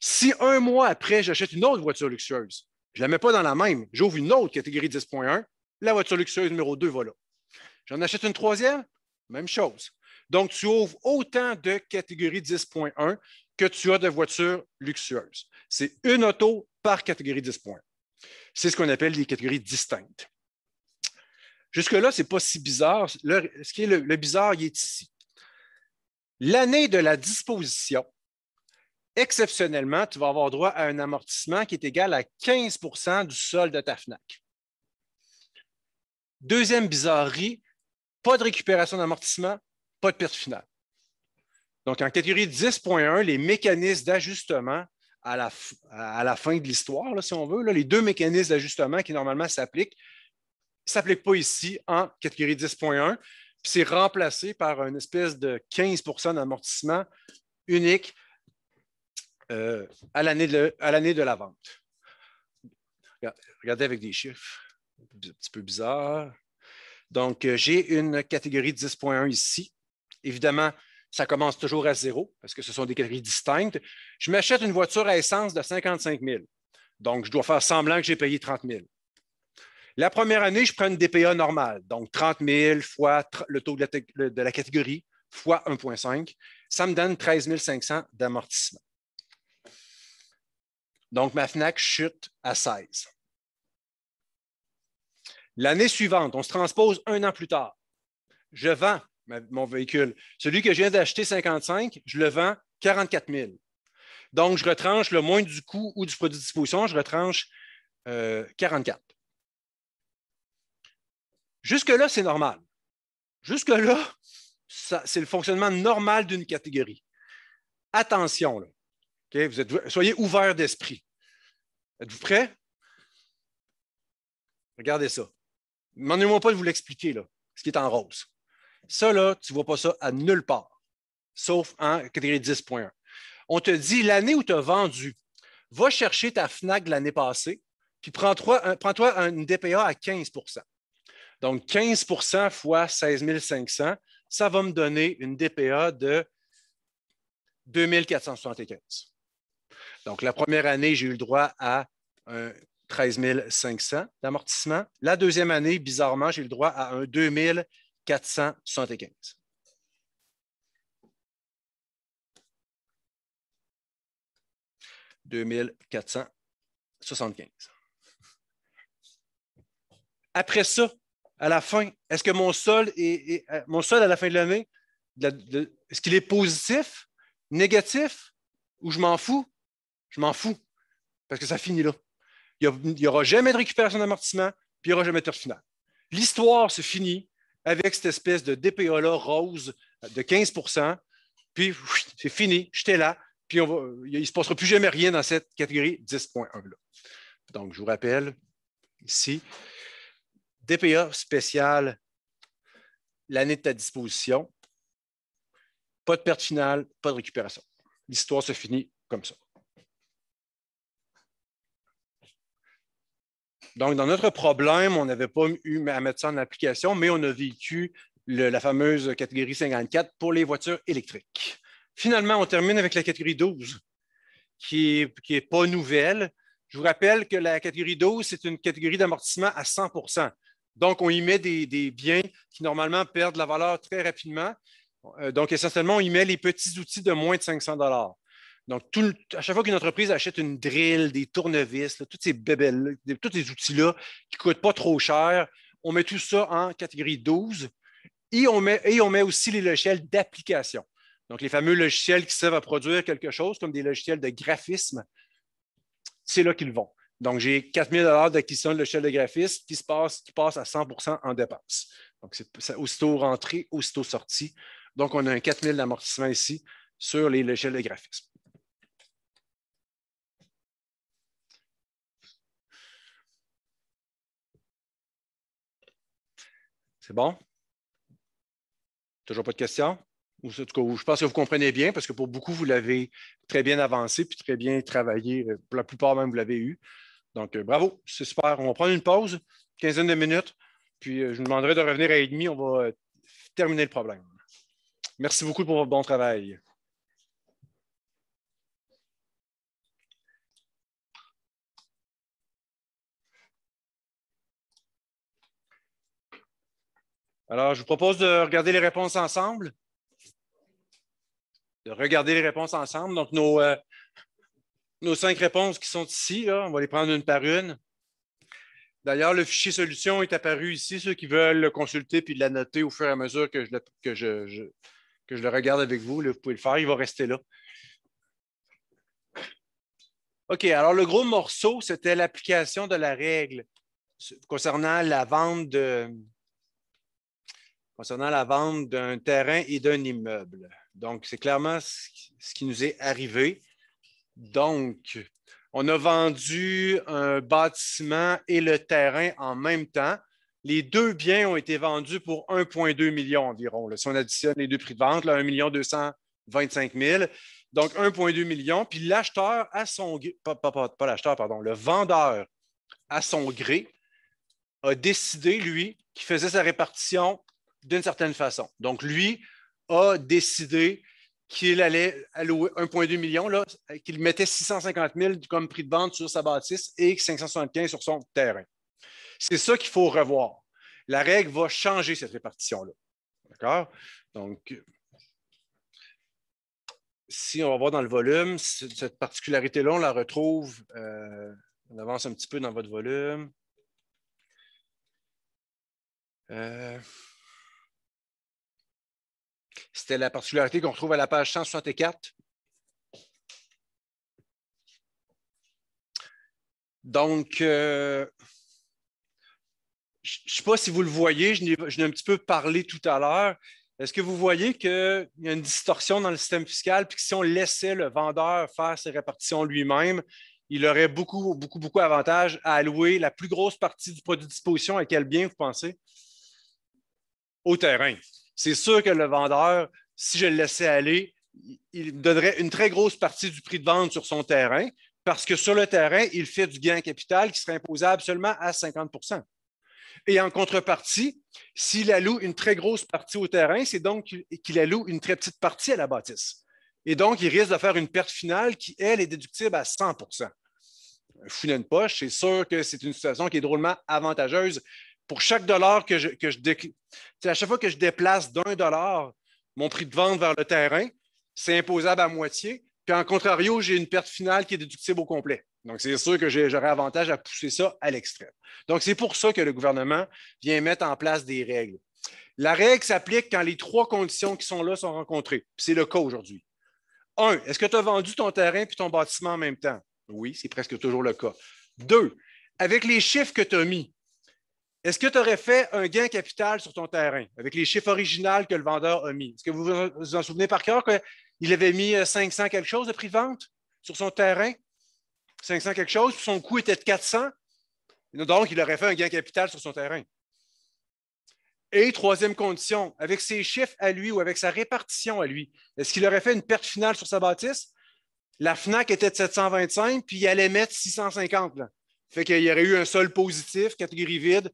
Si un mois après, j'achète une autre voiture luxueuse, je ne la mets pas dans la même, j'ouvre une autre catégorie 10.1, la voiture luxueuse numéro 2 va là. J'en achète une troisième, même chose. Donc, tu ouvres autant de catégories 10.1 que tu as de voitures luxueuses. C'est une auto par catégorie 10.1. C'est ce qu'on appelle les catégories distinctes. Jusque-là, ce n'est pas si bizarre. ce qui est le, bizarre, il est ici. L'année de la disposition, exceptionnellement, tu vas avoir droit à un amortissement qui est égal à 15 du solde de ta FNAC. Deuxième bizarrerie, pas de récupération d'amortissement, pas de perte finale. Donc, en catégorie 10.1, les mécanismes d'ajustement à la, fin de l'histoire, si on veut, les deux mécanismes d'ajustement qui normalement s'appliquent, ne s'applique pas ici en catégorie 10.1, puis c'est remplacé par une espèce de 15 d'amortissement unique euh, à l'année de, la vente. Regardez avec des chiffres, un petit peu bizarre. Donc, euh, j'ai une catégorie 10.1 ici. Évidemment, ça commence toujours à zéro parce que ce sont des catégories distinctes. Je m'achète une voiture à essence de 55 000. Donc, je dois faire semblant que j'ai payé 30 000. La première année, je prends une DPA normale, donc 30 000 fois le taux de la, catégorie, fois 1,5. Ça me donne 13 500 d'amortissement. Donc, ma FNAC chute à 16. L'année suivante, on se transpose un an plus tard. Je vends mon véhicule. Celui que je viens d'acheter 55, je le vends 44 000. Donc, je retranche le moins du coût ou du produit de disposition, je retranche euh, 44. Jusque-là, c'est normal. Jusque-là, c'est le fonctionnement normal d'une catégorie. Attention, là. soyez ouverts d'esprit. Êtes-vous prêts? Regardez ça. Demandez-moi pas de vous l'expliquer, là, ce qui est en rose. Ça, là, tu ne vois pas ça à nulle part, sauf en catégorie 10.1. On te dit l'année où tu as vendu, va chercher ta FNAC l'année passée, puis prends-toi euh, prends une DPA à 15 donc, 15 fois 16 500, ça va me donner une DPA de 2475. Donc, la première année, j'ai eu le droit à un 13 500 d'amortissement. La deuxième année, bizarrement, j'ai eu le droit à un 2475. « 2475. Après ça, à la fin? Est-ce que mon sol, euh, mon sol à la fin de l'année, est-ce qu'il est positif, négatif ou je m'en fous? Je m'en fous parce que ça finit là. Il n'y aura jamais de récupération d'amortissement, puis il n'y aura jamais de perte finale. L'histoire se finit avec cette espèce de DPA-là rose de 15 puis c'est fini, j'étais là, puis il ne se passera plus jamais rien dans cette catégorie 10.1-là. Donc, je vous rappelle ici DPA spécial, l'année de ta disposition. Pas de perte finale, pas de récupération. L'histoire se finit comme ça. Donc, dans notre problème, on n'avait pas eu à mettre ça en application, mais on a vécu la fameuse catégorie 54 pour les voitures électriques. Finalement, on termine avec la catégorie 12, qui n'est est pas nouvelle. Je vous rappelle que la catégorie 12, c'est une catégorie d'amortissement à 100 donc, on y met des, biens qui normalement perdent la valeur très rapidement. Euh, donc, essentiellement, on y met les petits outils de moins de 500 dollars. Donc, à chaque fois qu'une entreprise achète une drill, des tournevis, toutes ces bébelles, tous ces outils-là qui ne coûtent pas trop cher, on met tout ça en catégorie 12 et on met, et on met aussi les logiciels d'application. Donc, les fameux logiciels qui servent à produire quelque chose, comme des logiciels de graphisme, c'est là qu'ils vont. Donc, j'ai 4000 000 d'acquisition de l'échelle de graphisme qui, passe, qui passe à 100 en dépenses. Donc, c'est aussitôt rentré, aussitôt sorti. Donc, on a un 4 000 d'amortissement ici sur l'échelle de graphisme. C'est bon? Toujours pas de questions? en tout cas, je pense que vous comprenez bien parce que pour beaucoup, vous l'avez très bien avancé puis très bien travaillé. Euh, pour la plupart, même, vous l'avez eu. Donc, euh, bravo, c'est super. On va prendre une pause, quinzaine de minutes, puis euh, je vous demanderai de revenir à 8h30. On va euh, terminer le problème. Merci beaucoup pour votre bon travail. Alors, je vous propose de regarder les réponses ensemble. De regarder les réponses ensemble. Donc, nos, nos cinq réponses qui sont ici. On va les prendre une par une. D'ailleurs, le fichier solution est apparu ici, ceux qui veulent le consulter puis la noter au fur et à mesure que je le, regarde avec vous. vous pouvez le faire, il va rester là. OK, alors le gros morceau, c'était l'application de la règle concernant la vente concernant la vente d'un terrain et d'un immeuble. Donc, c'est clairement ce qui nous est arrivé. Donc, on a vendu un bâtiment et le terrain en même temps. Les deux biens ont été vendus pour 1,2 million environ. Si on additionne les deux prix de vente, là, 1 225 Donc, 1,2 million. Puis l'acheteur à son gré, pas l'acheteur, pardon, le vendeur à son gré a décidé, lui, qu'il faisait sa répartition d'une certaine façon. Donc, lui a décidé qu'il allait allouer 1,2 million, qu'il mettait 650 000 comme prix de vente sur sa bâtisse et 575 sur son terrain. C'est ça qu'il faut revoir. La règle va changer cette répartition-là. D'accord? Donc, si on va voir dans le volume, cette particularité-là, on la retrouve, euh, on avance un petit peu dans votre volume. Euh, c'était la particularité qu'on retrouve à la page 164. Donc, euh, je ne sais pas si vous le voyez, je n'ai un petit peu parlé tout à l'heure. Est-ce que vous voyez qu'il y a une distorsion dans le système fiscal, puis que si on laissait le vendeur faire ses répartitions lui-même, il aurait beaucoup, beaucoup, beaucoup avantage à allouer la plus grosse partie du produit de disposition à quel bien, vous pensez? Au terrain c'est sûr que le vendeur, si je le laissais aller, il donnerait une très grosse partie du prix de vente sur son terrain parce que sur le terrain, il fait du gain capital qui serait imposable seulement à 50 Et en contrepartie, s'il alloue une très grosse partie au terrain, c'est donc qu'il alloue une très petite partie à la bâtisse. Et donc, il risque de faire une perte finale qui, elle, est déductible à 100 Fou d'une poche, c'est sûr que c'est une situation qui est drôlement avantageuse pour chaque dollar que je, que à chaque fois que je déplace d'un dollar mon prix de vente vers le terrain, c'est imposable à moitié. Puis en contrario, j'ai une perte finale qui est déductible au complet. Donc, c'est sûr que j'aurais avantage à pousser ça à l'extrême. Donc, c'est pour ça que le gouvernement vient mettre en place des règles. La règle s'applique quand les trois conditions qui sont là sont rencontrées. C'est le cas aujourd'hui. Un, est-ce que tu as vendu ton terrain puis ton bâtiment en même temps? Oui, c'est presque toujours le cas. Deux, avec les chiffres que tu as mis, est-ce que tu aurais fait un gain capital sur ton terrain avec les chiffres originaux que le vendeur a mis? Est-ce que vous vous en souvenez par cœur qu'il avait mis 500 euh, quelque chose de prix vente sur son terrain? 500 quelque chose, son coût était de 400. Donc, il aurait fait un gain capital sur son terrain. Et troisième condition, avec ses chiffres à lui ou avec sa répartition à lui, est-ce qu'il aurait fait une perte finale sur sa bâtisse? La FNAC était de 725, puis il allait mettre 650. Là. Fait qu'il y aurait eu un sol positif, catégorie vide,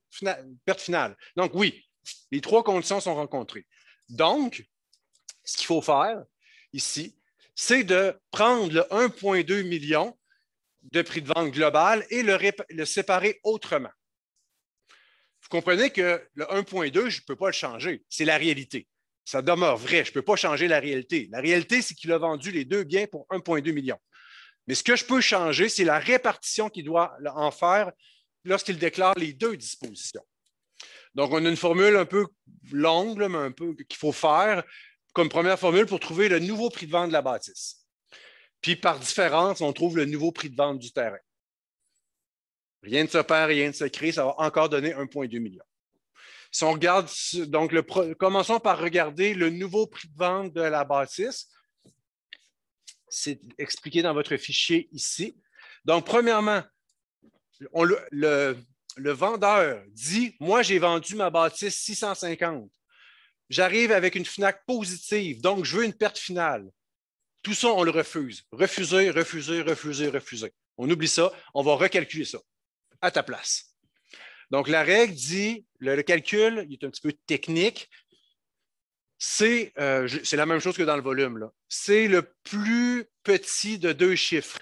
perte finale. Donc, oui, les trois conditions sont rencontrées. Donc, ce qu'il faut faire ici, c'est de prendre le 1,2 million de prix de vente global et le, le séparer autrement. Vous comprenez que le 1,2, je ne peux pas le changer. C'est la réalité. Ça demeure vrai. Je ne peux pas changer la réalité. La réalité, c'est qu'il a vendu les deux biens pour 1,2 million. Mais ce que je peux changer, c'est la répartition qu'il doit en faire lorsqu'il déclare les deux dispositions. Donc, on a une formule un peu longue, mais un peu qu'il faut faire comme première formule pour trouver le nouveau prix de vente de la bâtisse. Puis, par différence, on trouve le nouveau prix de vente du terrain. Rien ne se perd, rien ne se crée, ça va encore donner 1,2 million. Si on regarde, commençons par regarder le nouveau prix de vente de la bâtisse c'est expliqué dans votre fichier ici. Donc, premièrement, le, vendeur dit, moi, j'ai vendu ma bâtisse 650. J'arrive avec une FNAC positive, donc je veux une perte finale. Tout ça, on le refuse. Refuser, refuser, refuser, refuser. On oublie ça, on va recalculer ça à ta place. Donc, la règle dit, le, calcul est un petit peu technique, euh, c'est la même chose que dans le volume. C'est le plus petit de deux chiffres,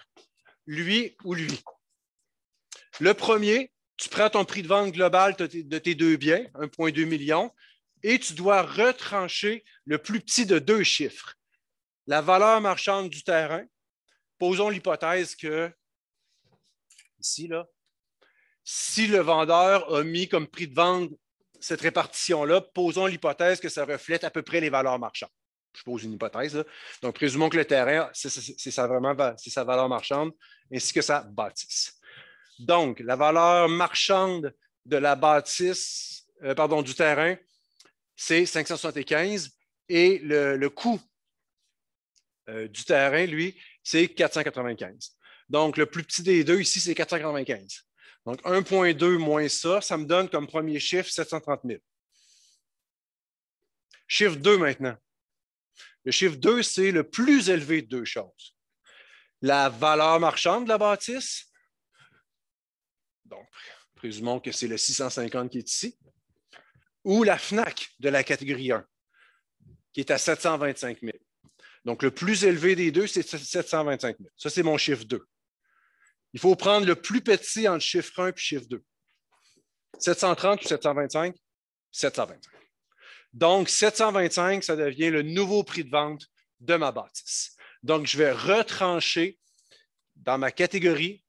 lui ou lui. Le premier, tu prends ton prix de vente global de tes deux biens, 1,2 million, et tu dois retrancher le plus petit de deux chiffres, la valeur marchande du terrain. Posons l'hypothèse que, ici, là, si le vendeur a mis comme prix de vente cette répartition-là, posons l'hypothèse que ça reflète à peu près les valeurs marchandes. Je pose une hypothèse. Donc, présumons que le terrain, c'est sa valeur marchande ainsi que sa bâtisse. Donc, la valeur marchande de la bâtisse, euh, pardon, du terrain, c'est 575 et le, coût euh, du terrain, lui, c'est 495. Donc, le plus petit des deux ici, c'est 495. Donc 1,2 moins ça, ça me donne comme premier chiffre 730 000. Chiffre 2 maintenant. Le chiffre 2, c'est le plus élevé de deux choses. La valeur marchande de la bâtisse, donc présumons que c'est le 650 qui est ici, ou la FNAC de la catégorie 1, qui est à 725 000. Donc le plus élevé des deux, c'est 725 000. Ça, c'est mon chiffre 2. Il faut prendre le plus petit entre chiffre 1 et chiffre 2. 730 ou 725? 725. Donc, 725, ça devient le nouveau prix de vente de ma bâtisse. Donc, je vais retrancher dans ma catégorie,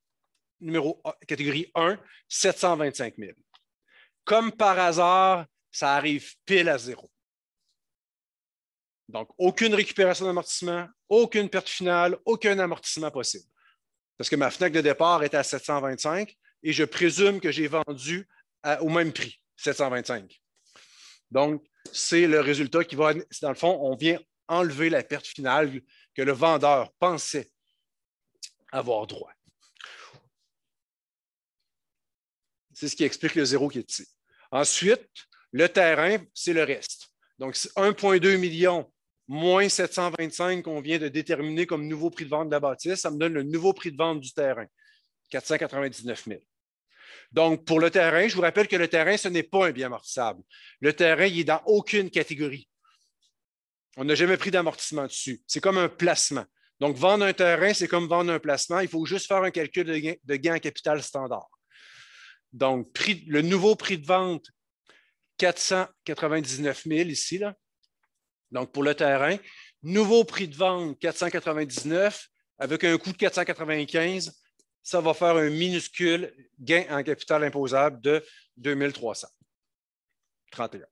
numéro catégorie 1, 725 000. Comme par hasard, ça arrive pile à zéro. Donc, aucune récupération d'amortissement, aucune perte finale, aucun amortissement possible parce que ma fenêtre de départ est à 725 et je présume que j'ai vendu au même prix, 725. Donc, c'est le résultat qui va, dans le fond, on vient enlever la perte finale que le vendeur pensait avoir droit. C'est ce qui explique le zéro qui est ici. Ensuite, le terrain, c'est le reste. Donc, c'est 1,2 million moins 725 qu'on vient de déterminer comme nouveau prix de vente de la bâtisse, ça me donne le nouveau prix de vente du terrain, 499 000. Donc, pour le terrain, je vous rappelle que le terrain, ce n'est pas un bien amortissable. Le terrain, il est dans aucune catégorie. On n'a jamais pris d'amortissement dessus. C'est comme un placement. Donc, vendre un terrain, c'est comme vendre un placement. Il faut juste faire un calcul de gain, en capital standard. Donc, le nouveau prix de vente, 499 000 ici, là, donc, pour le terrain, nouveau prix de vente 499 avec un coût de 495, ça va faire un minuscule gain en capital imposable de 31.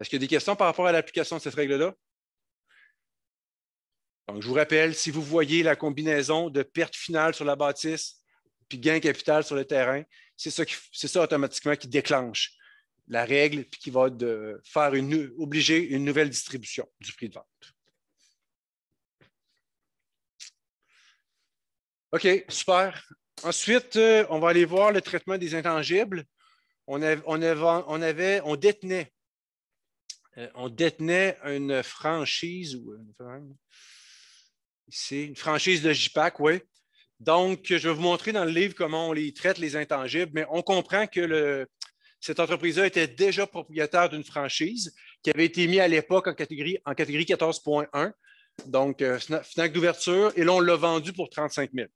Est-ce qu'il y a des questions par rapport à l'application de cette règle-là? Donc, je vous rappelle, si vous voyez la combinaison de perte finale sur la bâtisse puis gain capital sur le terrain, c'est ça, automatiquement qui déclenche la règle, puis qui va faire une, obliger une nouvelle distribution du prix de vente. OK, super. Ensuite, euh, on va aller voir le traitement des intangibles. On, on, détenait, euh, on détenait une franchise ou euh, ici, une franchise de JPAC, oui, donc, je vais vous montrer dans le livre comment on les traite, les intangibles, mais on comprend que le, cette entreprise-là était déjà propriétaire d'une franchise qui avait été mise à l'époque en catégorie, 14.1, donc euh, FNAC d'ouverture, et là, on l'a vendue pour 35 000.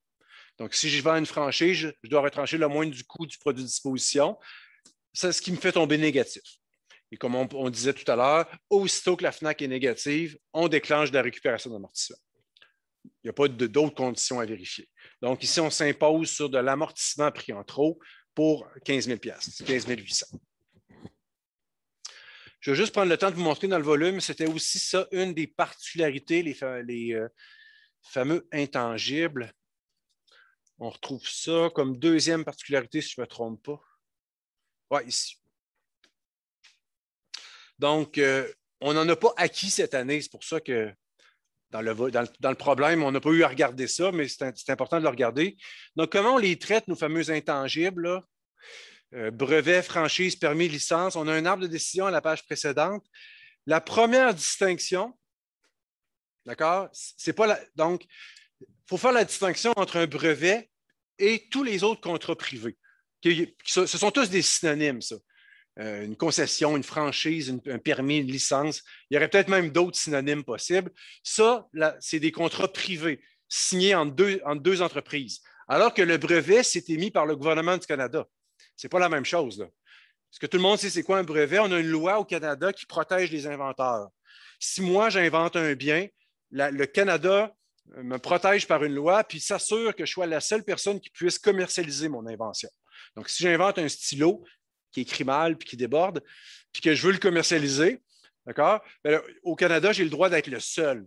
Donc, si je vends une franchise, je, dois retrancher le moindre du coût du produit de disposition. C'est ce qui me fait tomber négatif. Et comme on, disait tout à l'heure, aussitôt que la FNAC est négative, on déclenche la récupération d'amortissement. Il n'y a pas d'autres conditions à vérifier. Donc, ici, on s'impose sur de l'amortissement pris en trop pour 15 000 15 800 Je vais juste prendre le temps de vous montrer dans le volume. C'était aussi ça, une des particularités, les, euh, fameux intangibles. On retrouve ça comme deuxième particularité, si je ne me trompe pas. Oui, ici. Donc, euh, on n'en a pas acquis cette année. C'est pour ça que dans le, problème. On n'a pas eu à regarder ça, mais c'est important de le regarder. Donc, comment on les traite, nos fameux intangibles? Euh, brevets, franchises, franchise, permis, licence. On a un arbre de décision à la page précédente. La première distinction, d'accord? C'est pas la, donc, il faut faire la distinction entre un brevet et tous les autres contrats privés. ce sont tous des synonymes, ça. Euh, une concession, une franchise, un permis, une licence. Il y aurait peut-être même d'autres synonymes possibles. Ça, c'est des contrats privés signés entre deux, entreprises. Alors que le brevet, c'est émis par le gouvernement du Canada. Ce n'est pas la même chose. Là. Parce que tout le monde sait c'est quoi un brevet. On a une loi au Canada qui protège les inventeurs. Si moi, j'invente un bien, le Canada me protège par une loi, puis s'assure que je sois la seule personne qui puisse commercialiser mon invention. Donc, si j'invente un stylo, qui écrit mal, puis qui déborde, puis que je veux le commercialiser, d'accord? Au Canada, j'ai le droit d'être le seul.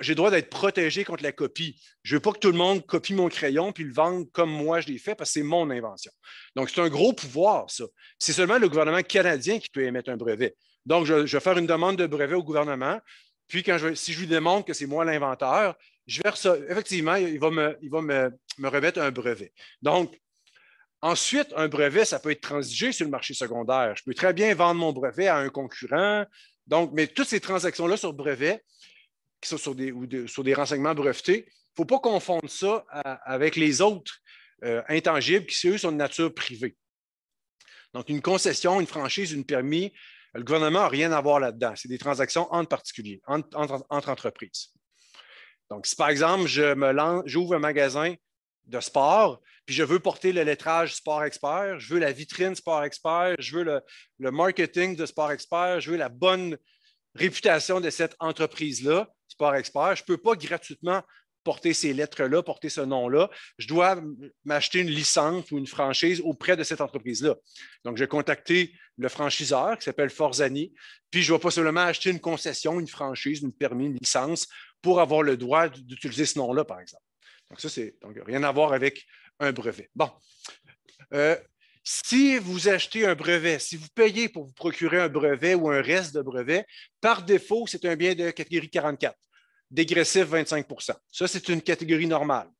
J'ai le droit d'être protégé contre la copie. Je ne veux pas que tout le monde copie mon crayon puis le vende comme moi je l'ai fait parce que c'est mon invention. Donc, c'est un gros pouvoir, ça. C'est seulement le gouvernement canadien qui peut émettre un brevet. Donc, je, vais faire une demande de brevet au gouvernement. Puis, quand je, si je lui démontre que c'est moi l'inventeur, je vais effectivement, il va, me, il va me, me remettre un brevet. Donc, Ensuite, un brevet, ça peut être transigé sur le marché secondaire. Je peux très bien vendre mon brevet à un concurrent. Donc, mais toutes ces transactions-là sur brevet, qui sont sur des, ou sur des renseignements brevetés, il ne faut pas confondre ça avec les autres euh, intangibles qui, eux, sont de nature privée. Donc, une concession, une franchise, une permis, le gouvernement n'a rien à voir là-dedans. C'est des transactions entre particuliers, entre, entre entreprises. Donc, si par exemple, je me lance, j'ouvre un magasin de sport, puis je veux porter le lettrage Sport Expert, je veux la vitrine Sport Expert, je veux le, marketing de Sport Expert, je veux la bonne réputation de cette entreprise-là, Sport Expert, je ne peux pas gratuitement porter ces lettres-là, porter ce nom-là. Je dois m'acheter une licence ou une franchise auprès de cette entreprise-là. Donc, j'ai contacté le franchiseur qui s'appelle Forzani, puis je vais pas seulement acheter une concession, une franchise, une permis, une licence pour avoir le droit d'utiliser ce nom-là, par exemple. Donc, ça, c'est rien à voir avec un brevet. Bon. Euh, si vous achetez un brevet, si vous payez pour vous procurer un brevet ou un reste de brevet, par défaut, c'est un bien de catégorie 44, dégressif 25 Ça, c'est une catégorie normale.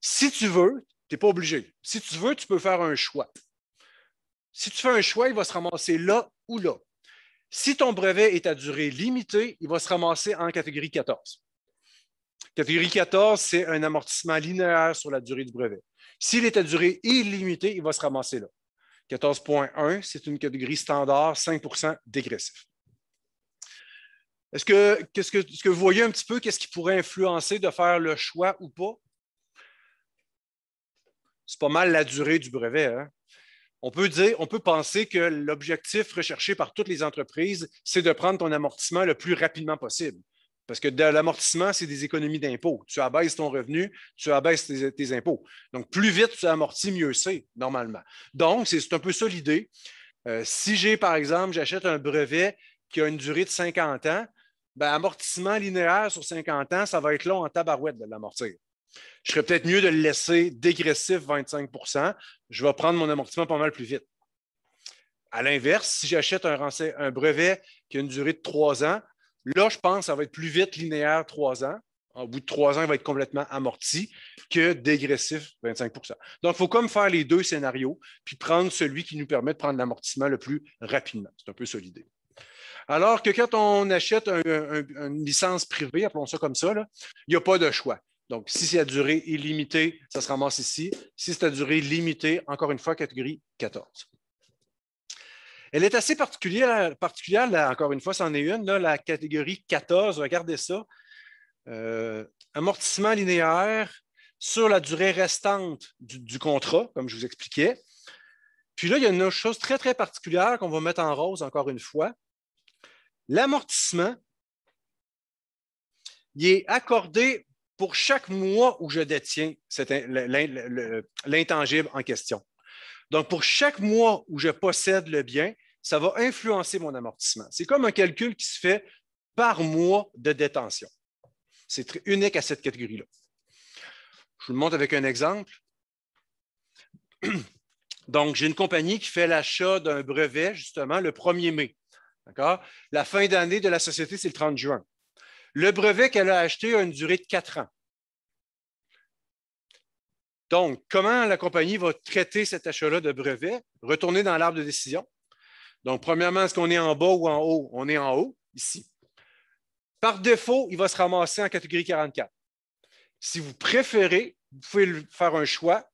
Si tu veux, tu n'es pas obligé. Si tu veux, tu peux faire un choix. Si tu fais un choix, il va se ramasser là ou là. Si ton brevet est à durée limitée, il va se ramasser en catégorie 14. Catégorie 14, c'est un amortissement linéaire sur la durée du brevet. S'il est à durée illimitée, il va se ramasser là. 14.1, c'est une catégorie standard, 5 dégressif. Est-ce que, vous voyez un petit peu qu'est-ce qui pourrait influencer de faire le choix ou pas? C'est pas mal la durée du brevet. Hein. peut on peut penser que l'objectif recherché par toutes les entreprises, c'est de prendre ton amortissement le plus rapidement possible. Parce que l'amortissement, c'est des économies d'impôts. Tu abaisses ton revenu, tu abaisses tes, impôts. Donc, plus vite tu amortis, mieux c'est, normalement. Donc, c'est un peu ça l'idée. Euh, si j'ai, par exemple, j'achète un brevet qui a une durée de 50 ans, ben, amortissement linéaire sur 50 ans, ça va être long en tabarouette de l'amortir. Je serais peut-être mieux de le laisser dégressif 25 Je vais prendre mon amortissement pas mal plus vite. À l'inverse, si j'achète un, un brevet qui a une durée de 3 ans, Là, je pense que ça va être plus vite linéaire trois ans. Au bout de trois ans, il va être complètement amorti que dégressif 25 Donc, il faut comme faire les deux scénarios, puis prendre celui qui nous permet de prendre l'amortissement le plus rapidement. C'est un peu ça l'idée. Alors que quand on achète une licence privée, appelons ça comme ça, il n'y a pas de choix. Donc, si c'est à durée illimitée, ça se ramasse ici. Si c'est à durée limitée, encore une fois, catégorie 14. Elle est assez particulière, encore une fois, c'en est une, la catégorie 14, regardez ça. Euh, amortissement linéaire sur la durée restante du, contrat, comme je vous expliquais. Puis là, il y a une autre chose très, très particulière qu'on va mettre en rose encore une fois. L'amortissement, il est accordé pour chaque mois où je détiens l'intangible en question. Donc, pour chaque mois où je possède le bien, ça va influencer mon amortissement. C'est comme un calcul qui se fait par mois de détention. C'est unique à cette catégorie-là. Je vous le montre avec un exemple. Donc, j'ai une compagnie qui fait l'achat d'un brevet, justement, le 1er mai. La fin d'année de la société, c'est le 30 juin. Le brevet qu'elle a acheté a une durée de quatre ans. Donc, comment la compagnie va traiter cet achat-là de brevet? Retourner dans l'arbre de décision, donc, premièrement, est-ce qu'on est en bas ou en haut? On est en haut, ici. Par défaut, il va se ramasser en catégorie 44. Si vous préférez, vous pouvez faire un choix.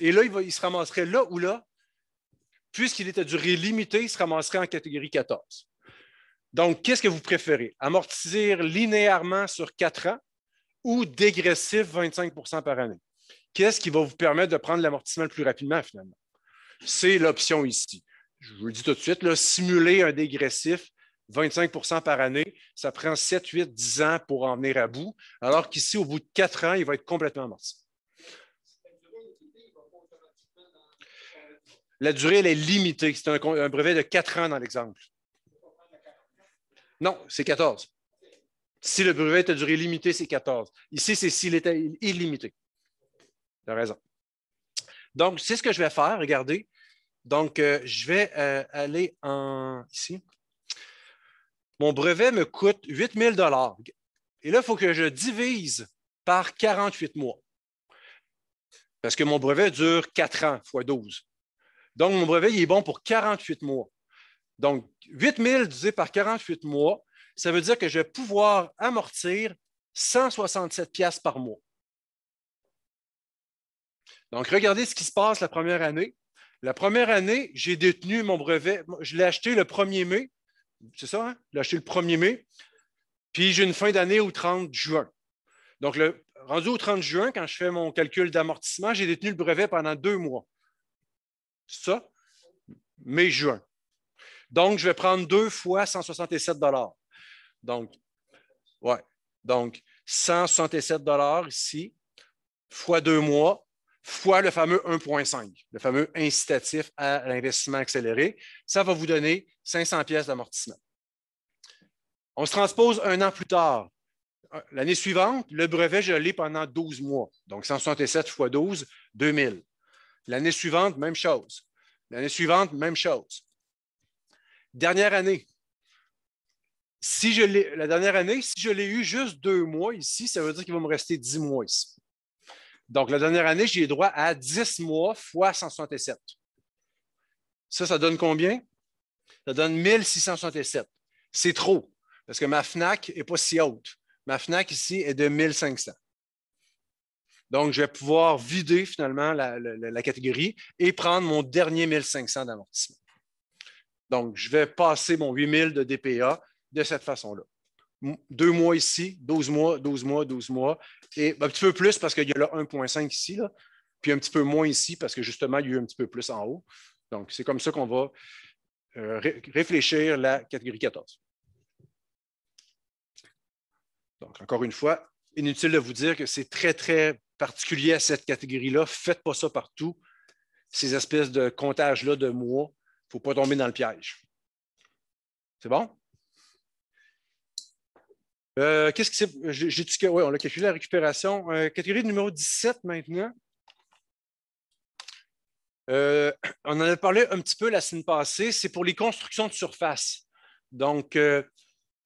Et là, il, va, il se ramasserait là ou là. Puisqu'il est à durée limitée, il se ramasserait en catégorie 14. Donc, qu'est-ce que vous préférez? Amortir linéairement sur 4 ans ou dégressif 25 par année? Qu'est-ce qui va vous permettre de prendre l'amortissement le plus rapidement, finalement? C'est l'option ici je vous le dis tout de suite, simuler un dégressif 25 par année, ça prend 7, 8, 10 ans pour en venir à bout, alors qu'ici, au bout de 4 ans, il va être complètement mort. La durée, elle est limitée. C'est un, brevet de 4 ans dans l'exemple. Non, c'est 14. Si le brevet est à durée limitée, c'est 14. Ici, c'est s'il était illimité. Tu as raison. Donc, c'est ce que je vais faire. Regardez, donc, euh, je vais euh, aller en ici. Mon brevet me coûte 8 000 Et là, il faut que je divise par 48 mois. Parce que mon brevet dure 4 ans fois 12. Donc, mon brevet, il est bon pour 48 mois. Donc, 8 000 divisé par 48 mois, ça veut dire que je vais pouvoir amortir 167 pièces par mois. Donc, regardez ce qui se passe la première année. La première année, j'ai détenu mon brevet. Je l'ai acheté le 1er mai. C'est ça, hein? Je l'ai acheté le 1er mai. Puis j'ai une fin d'année au 30 juin. Donc, le, rendu au 30 juin, quand je fais mon calcul d'amortissement, j'ai détenu le brevet pendant deux mois. C'est ça? Mai-juin. Donc, je vais prendre deux fois 167 Donc, ouais. Donc, 167 ici, fois deux mois, fois le fameux 1.5, le fameux incitatif à l'investissement accéléré. Ça va vous donner 500 pièces d'amortissement. On se transpose un an plus tard. L'année suivante, le brevet, je l'ai pendant 12 mois. Donc, 167 fois 12, 2000. L'année suivante, même chose. L'année suivante, même chose. Dernière année. Si je la dernière année, si je l'ai eu juste deux mois ici, ça veut dire qu'il va me rester 10 mois ici. Donc, la dernière année, j'ai droit à 10 mois fois 167. Ça, ça donne combien? Ça donne 1667. C'est trop, parce que ma FNAC n'est pas si haute. Ma FNAC ici est de 1500. Donc, je vais pouvoir vider finalement la, catégorie et prendre mon dernier 1500 d'amortissement. Donc, je vais passer mon 8000 de DPA de cette façon-là deux mois ici, 12 mois, 12 mois, 12 mois, et un petit peu plus parce qu'il y a là 1,5 ici, puis un petit peu moins ici parce que justement, il y a eu un petit peu plus en haut. Donc, c'est comme ça qu'on va euh, réfléchir la catégorie 14. Donc, encore une fois, inutile de vous dire que c'est très, très particulier à cette catégorie-là. Faites pas ça partout. Ces espèces de comptages-là de mois, il ne faut pas tomber dans le piège. C'est bon? Euh, qu'est-ce que c'est? J'ai dit que, oui, on a calculé la récupération. Euh, catégorie numéro 17 maintenant. Euh, on en a parlé un petit peu la semaine passée. C'est pour les constructions de surface. Donc,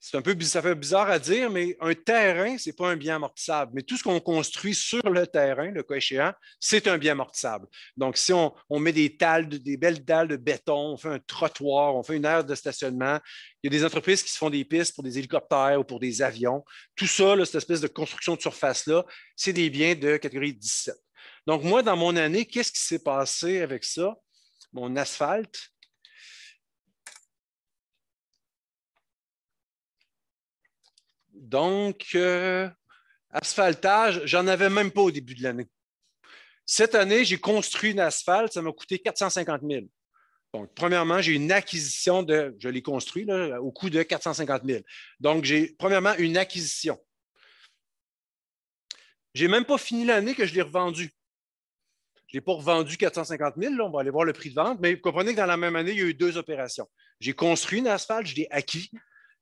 c'est un peu ça fait bizarre à dire, mais un terrain, ce n'est pas un bien amortissable. Mais tout ce qu'on construit sur le terrain, le cas échéant, c'est un bien amortissable. Donc, si on, met des dalles, des belles dalles de béton, on fait un trottoir, on fait une aire de stationnement, il y a des entreprises qui se font des pistes pour des hélicoptères ou pour des avions. Tout ça, cette espèce de construction de surface-là, c'est des biens de catégorie 17. Donc, moi, dans mon année, qu'est-ce qui s'est passé avec ça? Mon asphalte, Donc, asphaltage, euh, asphaltage, j'en avais même pas au début de l'année. Cette année, j'ai construit une asphalte, ça m'a coûté 450 000. Donc, premièrement, j'ai une acquisition de, je l'ai construit au coût de 450 000. Donc, j'ai premièrement une acquisition. Je n'ai même pas fini l'année que je l'ai revendu. Je l'ai pas revendu 450 000, on va aller voir le prix de vente, mais vous comprenez que dans la même année, il y a eu deux opérations. J'ai construit une asphalte, je l'ai acquis,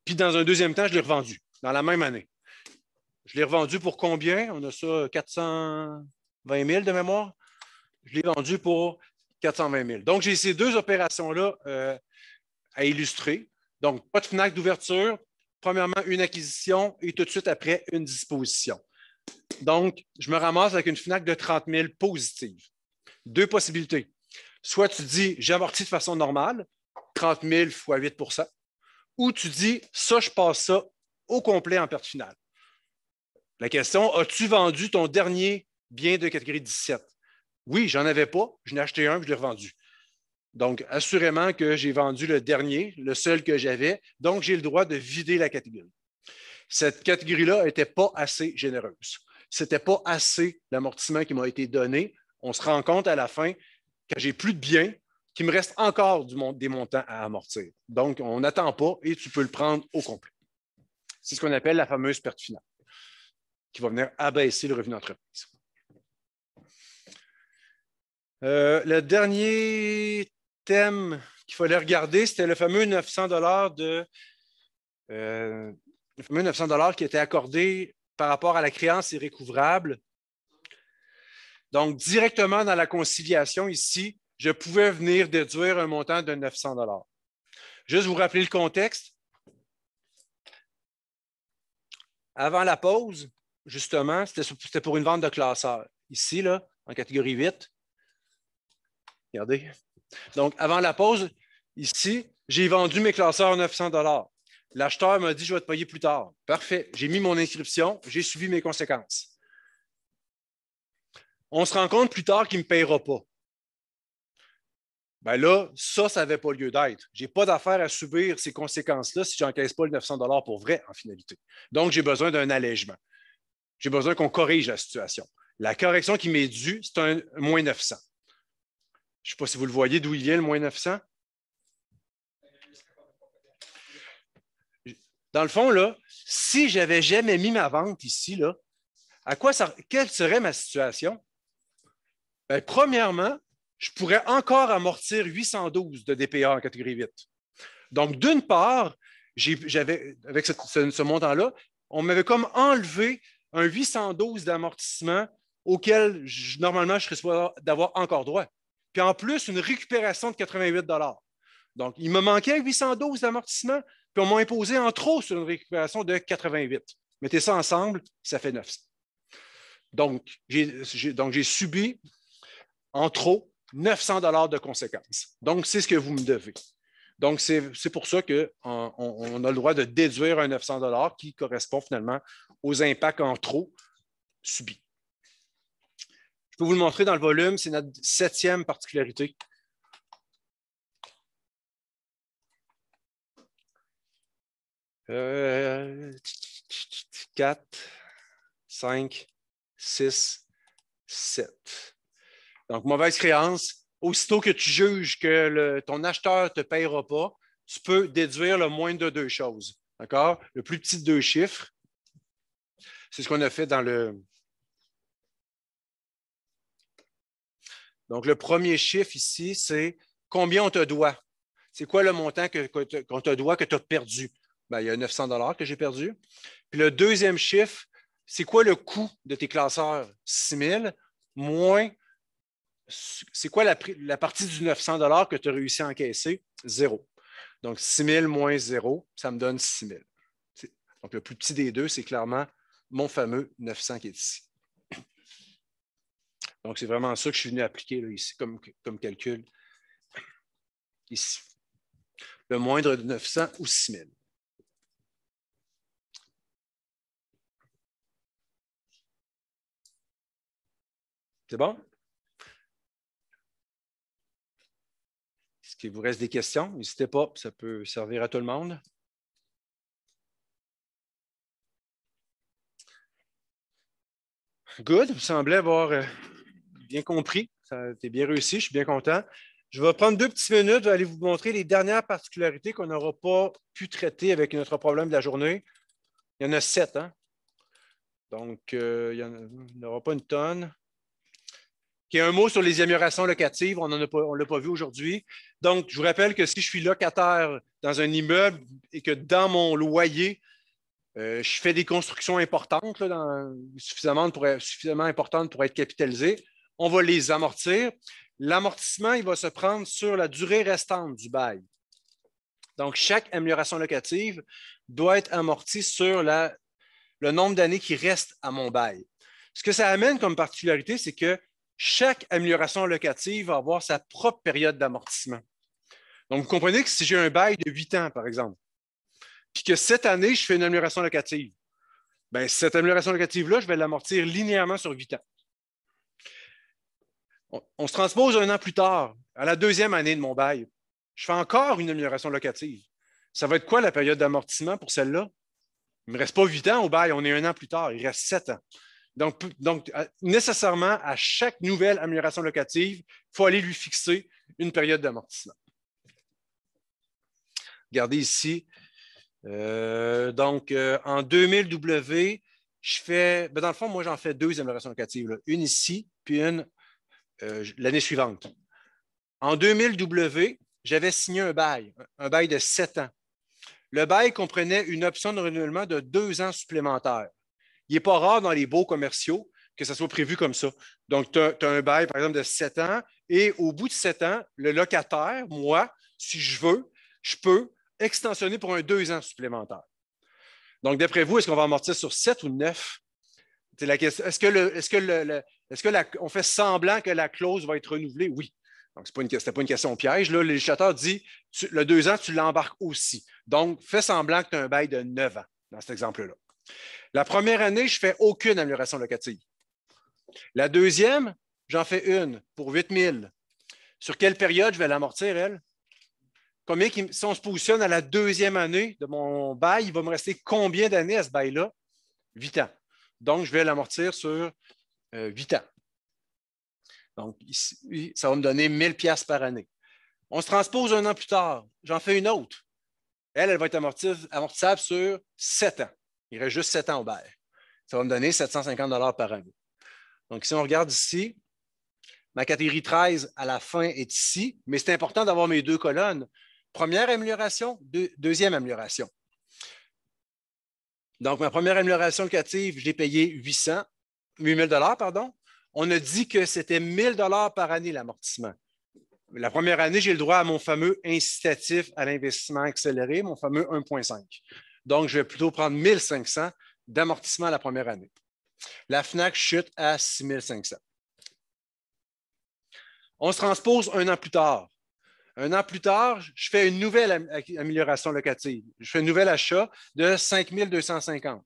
puis dans un deuxième temps, je l'ai revendu dans la même année. Je l'ai revendu pour combien? On a ça 420 000 de mémoire. Je l'ai vendu pour 420 000. Donc, j'ai ces deux opérations-là euh, à illustrer. Donc, pas de FNAC d'ouverture, premièrement une acquisition et tout de suite après une disposition. Donc, je me ramasse avec une FNAC de 30 000 positive. Deux possibilités. Soit tu dis, j'ai amorti de façon normale, 30 000 fois 8 ou tu dis, ça, je passe ça au complet en perte finale. La question, as-tu vendu ton dernier bien de catégorie 17? Oui, j'en avais pas, je n'ai acheté un, je l'ai revendu. Donc, assurément que j'ai vendu le dernier, le seul que j'avais, donc j'ai le droit de vider la catégorie. Cette catégorie-là n'était pas assez généreuse. Ce n'était pas assez l'amortissement qui m'a été donné. On se rend compte à la fin, quand j'ai plus de biens, qu'il me reste encore du, des montants à amortir. Donc, on n'attend pas et tu peux le prendre au complet. C'est ce qu'on appelle la fameuse perte finale, qui va venir abaisser le revenu d'entreprise. Euh, le dernier thème qu'il fallait regarder, c'était le fameux 900 de, euh, le fameux 900 qui était accordé par rapport à la créance irrécouvrable. Donc, directement dans la conciliation ici, je pouvais venir déduire un montant de 900 Juste vous rappeler le contexte, Avant la pause, justement, c'était pour une vente de classeurs. Ici, là, en catégorie 8. Regardez. Donc, avant la pause, ici, j'ai vendu mes classeurs à 900 L'acheteur m'a dit, je vais te payer plus tard. Parfait. J'ai mis mon inscription, j'ai suivi mes conséquences. On se rend compte plus tard qu'il ne me payera pas ben là, ça, ça n'avait pas lieu d'être. Je n'ai pas d'affaire à subir ces conséquences-là si je n'encaisse pas le 900 pour vrai, en finalité. Donc, j'ai besoin d'un allègement. J'ai besoin qu'on corrige la situation. La correction qui m'est due, c'est un moins 900. Je ne sais pas si vous le voyez d'où il vient, le moins 900. Dans le fond, là, si j'avais jamais mis ma vente ici, là, à quoi ça, quelle serait ma situation? Bien, premièrement, je pourrais encore amortir 812 de DPA en catégorie 8. Donc, d'une part, j'avais, avec ce, montant-là, on m'avait comme enlevé un 812 d'amortissement auquel normalement je serais d'avoir encore droit. Puis en plus, une récupération de 88 Donc, il me manquait 812 d'amortissement, puis on m'a imposé en trop sur une récupération de 88. Mettez ça ensemble, ça fait 900. Donc, j'ai subi en trop 900 dollars de conséquences. Donc, c'est ce que vous me devez. Donc, c'est pour ça qu'on on a le droit de déduire un 900 dollars qui correspond finalement aux impacts en trop subis. Je peux vous le montrer dans le volume, c'est notre septième particularité. 4, 5, 6, 7. Donc, mauvaise créance, aussitôt que tu juges que ton acheteur ne te payera pas, tu peux déduire le moins de deux choses. D'accord? Le plus petit de deux chiffres. C'est ce qu'on a fait dans le. Donc, le premier chiffre ici, c'est combien on te doit. C'est quoi le montant qu'on te doit que tu as perdu? Bien, il y a 900 dollars que j'ai perdu. Puis le deuxième chiffre, c'est quoi le coût de tes classeurs? 6000 moins c'est quoi la, partie du 900 que tu as réussi à encaisser? Zéro. Donc, 6 000 moins zéro, ça me donne 6 000. Donc, le plus petit des deux, c'est clairement mon fameux 900 qui est ici. Donc, c'est vraiment ça que je suis venu appliquer ici comme, comme calcul. Ici. Le moindre de 900 ou 6 000. C'est bon? s'il vous reste des questions? N'hésitez pas, ça peut servir à tout le monde. Good, vous semblez avoir euh, bien compris. Ça a été bien réussi, je suis bien content. Je vais prendre deux petites minutes, je vais aller vous montrer les dernières particularités qu'on n'aura pas pu traiter avec notre problème de la journée. Il y en a sept, hein? Donc, euh, il n'y en aura pas une tonne qui est un mot sur les améliorations locatives. On ne l'a pas vu aujourd'hui. Donc, je vous rappelle que si je suis locataire dans un immeuble et que dans mon loyer, euh, je fais des constructions importantes, suffisamment, importantes pour être capitalisées, on va les amortir. L'amortissement, il va se prendre sur la durée restante du bail. Donc, chaque amélioration locative doit être amortie sur le nombre d'années qui restent à mon bail. Ce que ça amène comme particularité, c'est que chaque amélioration locative va avoir sa propre période d'amortissement. Donc, vous comprenez que si j'ai un bail de 8 ans, par exemple, puis que cette année, je fais une amélioration locative, ben, cette amélioration locative-là, je vais l'amortir linéairement sur 8 ans. On, on, se transpose un an plus tard, à la deuxième année de mon bail. Je fais encore une amélioration locative. Ça va être quoi la période d'amortissement pour celle-là? Il ne me reste pas 8 ans au bail, on est un an plus tard, il reste 7 ans. Donc, nécessairement, à chaque nouvelle amélioration locative, il faut aller lui fixer une période d'amortissement. Regardez ici. Euh, donc, euh, en 2000W, je fais, ben, dans le fond, moi, j'en fais deux améliorations locatives, une ici, puis une euh, l'année suivante. En 2000W, j'avais signé un bail, un bail de sept ans. Le bail comprenait une option de renouvellement de deux ans supplémentaires il n'est pas rare dans les beaux commerciaux que ça soit prévu comme ça. Donc, tu as, un bail, par exemple, de 7 ans, et au bout de 7 ans, le locataire, moi, si je veux, je peux extensionner pour un 2 ans supplémentaire. Donc, d'après vous, est-ce qu'on va amortir sur 7 ou 9? C'est la question. Est-ce qu'on fait semblant que la clause va être renouvelée? Oui. Donc, ce n'était pas une question piège. Là, le législateur dit le 2 ans, tu l'embarques aussi. Donc, fais semblant que tu as un bail de 9 ans dans cet exemple-là. La première année, je ne fais aucune amélioration locative. La deuxième, j'en fais une pour 8 000. Sur quelle période je vais l'amortir, elle? Combien, si on se positionne à la deuxième année de mon bail, il va me rester combien d'années à ce bail-là? 8 ans. Donc, je vais l'amortir sur euh, huit 8 ans. Donc, ça va me donner 1000 pièces par année. On se transpose un an plus tard. J'en fais une autre. Elle, elle va être amortissable sur 7 ans. Il reste juste 7 ans au bail. Ça va me donner 750 par année. Donc, si on regarde ici, ma catégorie 13 à la fin est ici, mais c'est important d'avoir mes deux colonnes. Première amélioration, deuxième amélioration. Donc, ma première amélioration locative, j'ai payé 800, 8000 pardon. On a dit que c'était 1000 dollars par année l'amortissement. La première année, j'ai le droit à mon fameux incitatif à l'investissement accéléré, mon fameux 1,5. Donc, je vais plutôt prendre 1500 d'amortissement la première année. La FNAC chute à 6500. On se transpose un an plus tard. Un an plus tard, je fais une nouvelle amélioration locative. Je fais un nouvel achat de 5 250.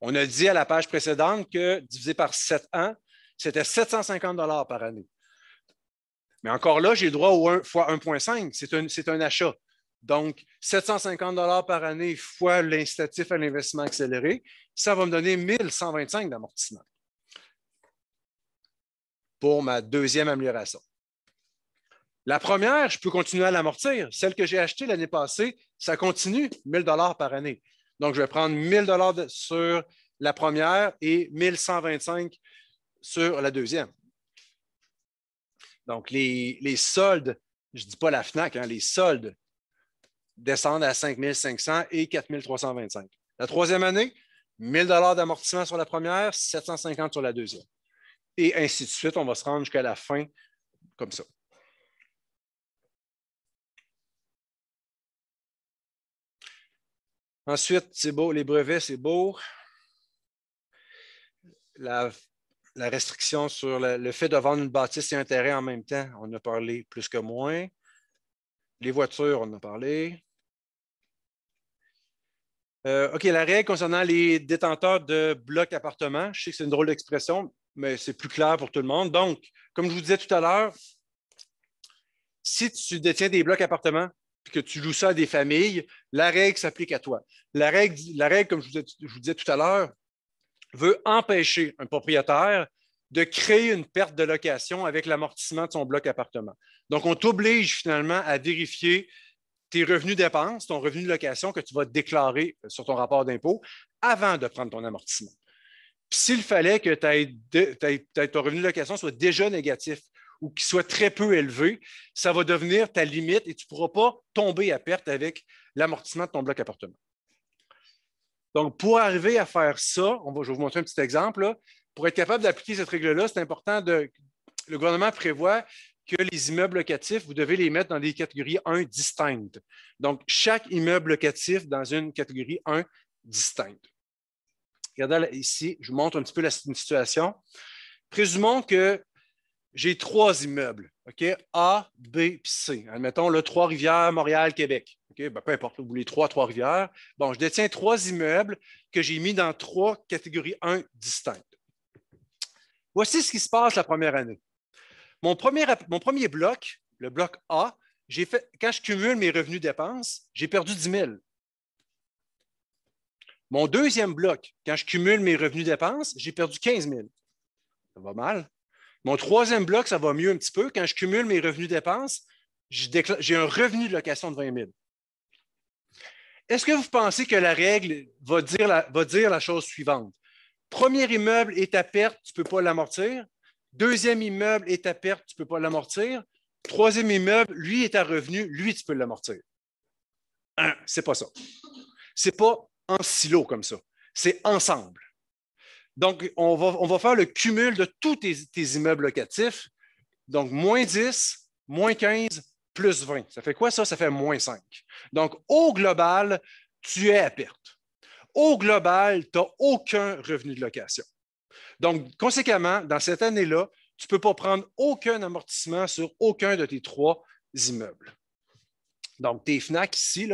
On a dit à la page précédente que divisé par 7 ans, c'était 750 par année. Mais encore là, j'ai le droit au 1 x 1,5. C'est un, achat. Donc, 750 dollars par année fois l'incitatif à l'investissement accéléré, ça va me donner 1125 d'amortissement pour ma deuxième amélioration. La première, je peux continuer à l'amortir. Celle que j'ai achetée l'année passée, ça continue 1000 dollars par année. Donc, je vais prendre 1000 dollars sur la première et 1125 sur la deuxième. Donc, les, soldes, je ne dis pas la FNAC, hein, les soldes descendre à 5500 et 4325. La troisième année, 1000 d'amortissement sur la première, 750 sur la deuxième. Et ainsi de suite, on va se rendre jusqu'à la fin comme ça. Ensuite, c'est beau, les brevets, c'est beau. La, restriction sur le, fait de vendre une bâtisse et un terrain en même temps, on a parlé plus que moins. Les voitures, on en a parlé. Euh, OK, la règle concernant les détenteurs de blocs appartements, je sais que c'est une drôle d'expression, mais c'est plus clair pour tout le monde. Donc, comme je vous disais tout à l'heure, si tu détiens des blocs appartements et que tu loues ça à des familles, la règle s'applique à toi. La règle, comme je vous, je vous disais tout à l'heure, veut empêcher un propriétaire de créer une perte de location avec l'amortissement de son bloc appartement. Donc, on t'oblige finalement à vérifier tes revenus dépenses, ton revenu de location que tu vas déclarer euh, sur ton rapport d'impôt avant de prendre ton amortissement. S'il fallait que ton revenu de location soit déjà négatif ou qu'il soit très peu élevé, ça va devenir ta limite et tu ne pourras pas tomber à perte avec l'amortissement de ton bloc appartement. Donc, pour arriver à faire ça, on va, je vais vous montrer un petit exemple. Pour être capable d'appliquer cette règle-là, c'est important de. Le gouvernement prévoit que les immeubles locatifs, vous devez les mettre dans des catégories 1 distinctes. Donc, chaque immeuble locatif dans une catégorie 1 distincte. Regardez ici, je vous montre un petit peu la situation. Présumons que j'ai trois immeubles, OK? A, B et C. Admettons, le Trois-Rivières, Montréal, Québec. OK? Ben, peu importe, vous voulez trois Trois-Rivières. Bon, je détiens trois immeubles que j'ai mis dans trois catégories 1 distinctes. Voici ce qui se passe la première année. Mon premier, bloc, le bloc A, j'ai fait, quand je cumule mes revenus dépenses, j'ai perdu 10 000. Mon deuxième bloc, quand je cumule mes revenus dépenses, j'ai perdu 15 000. Ça va mal. Mon troisième bloc, ça va mieux un petit peu. Quand je cumule mes revenus dépenses, j'ai un revenu de location de 20 000. Est-ce que vous pensez que la règle va dire la, va dire la chose suivante? Premier immeuble est à perte, tu ne peux pas l'amortir. Deuxième immeuble est à perte, tu ne peux pas l'amortir. Troisième immeuble, lui est à revenu, lui, tu peux l'amortir. Un, c'est pas ça. C'est pas en silo comme ça. C'est ensemble. Donc, on va, faire le cumul de tous tes, tes, immeubles locatifs. Donc, moins 10, moins 15, plus 20. Ça fait quoi ça? Ça fait moins 5. Donc, au global, tu es à perte. Au global, tu n'as aucun revenu de location. Donc, conséquemment, dans cette année-là, tu ne peux pas prendre aucun amortissement sur aucun de tes trois immeubles. Donc, tes FNAC ici,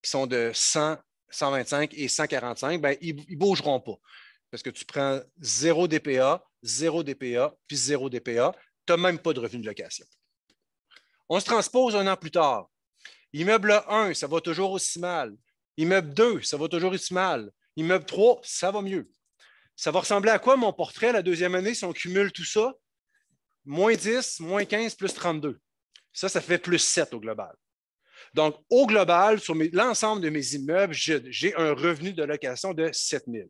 qui sont de 100, 125 et 145, ben, ils ne bougeront pas parce que tu prends zéro DPA, zéro DPA, puis zéro DPA. Tu n'as même pas de revenu de location. On se transpose un an plus tard. Immeuble 1, ça va toujours aussi mal. Immeuble 2, ça va toujours aussi mal. Immeuble 3, ça va mieux. Ça va ressembler à quoi mon portrait la deuxième année si on cumule tout ça? Moins 10, moins 15, plus 32. Ça, ça fait plus 7 au global. Donc, au global, sur l'ensemble de mes immeubles, j'ai un revenu de location de 7 000.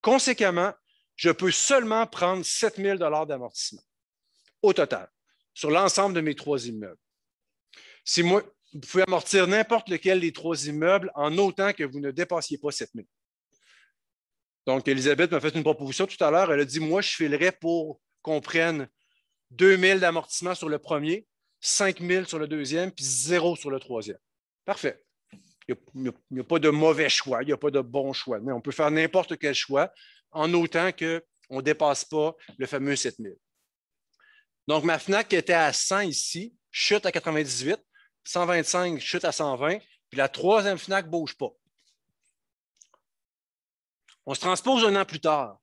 Conséquemment, je peux seulement prendre 7 000 d'amortissement au total sur l'ensemble de mes trois immeubles. moi, vous pouvez amortir n'importe lequel des trois immeubles en autant que vous ne dépassiez pas 7 000. Donc, Elisabeth m'a fait une proposition tout à l'heure. Elle a dit Moi, je filerais pour qu'on prenne 2000 d'amortissement sur le premier, 5000 sur le deuxième, puis zéro sur le troisième. Parfait. Il n'y a, pas de mauvais choix, il n'y a pas de bon choix. Mais on peut faire n'importe quel choix en autant qu'on ne dépasse pas le fameux 7000. Donc, ma FNAC était à 100 ici, chute à 98, 125, chute à 120, puis la troisième FNAC ne bouge pas. On se transpose un an plus tard.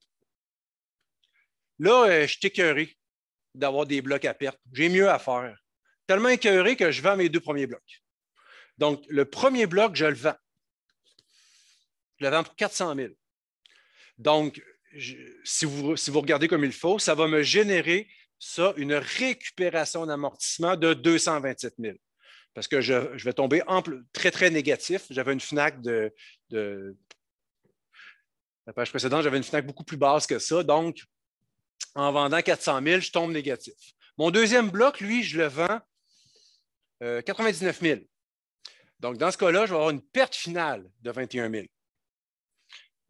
Là, euh, je suis écœuré d'avoir des blocs à perte. J'ai mieux à faire. Tellement écœuré que je vends mes deux premiers blocs. Donc, le premier bloc, je le vends. Je le vends pour 400 000. Donc, si, vous, regardez comme il faut, ça va me générer ça, une récupération d'amortissement de 227 000. Parce que je, vais tomber très, très négatif. J'avais une FNAC de la page précédente, j'avais une FNAC beaucoup plus basse que ça. Donc, en vendant 400 000, je tombe négatif. Mon deuxième bloc, lui, je le vends 99 euh, 000. Donc, dans ce cas-là, je vais avoir une perte finale de 21 000.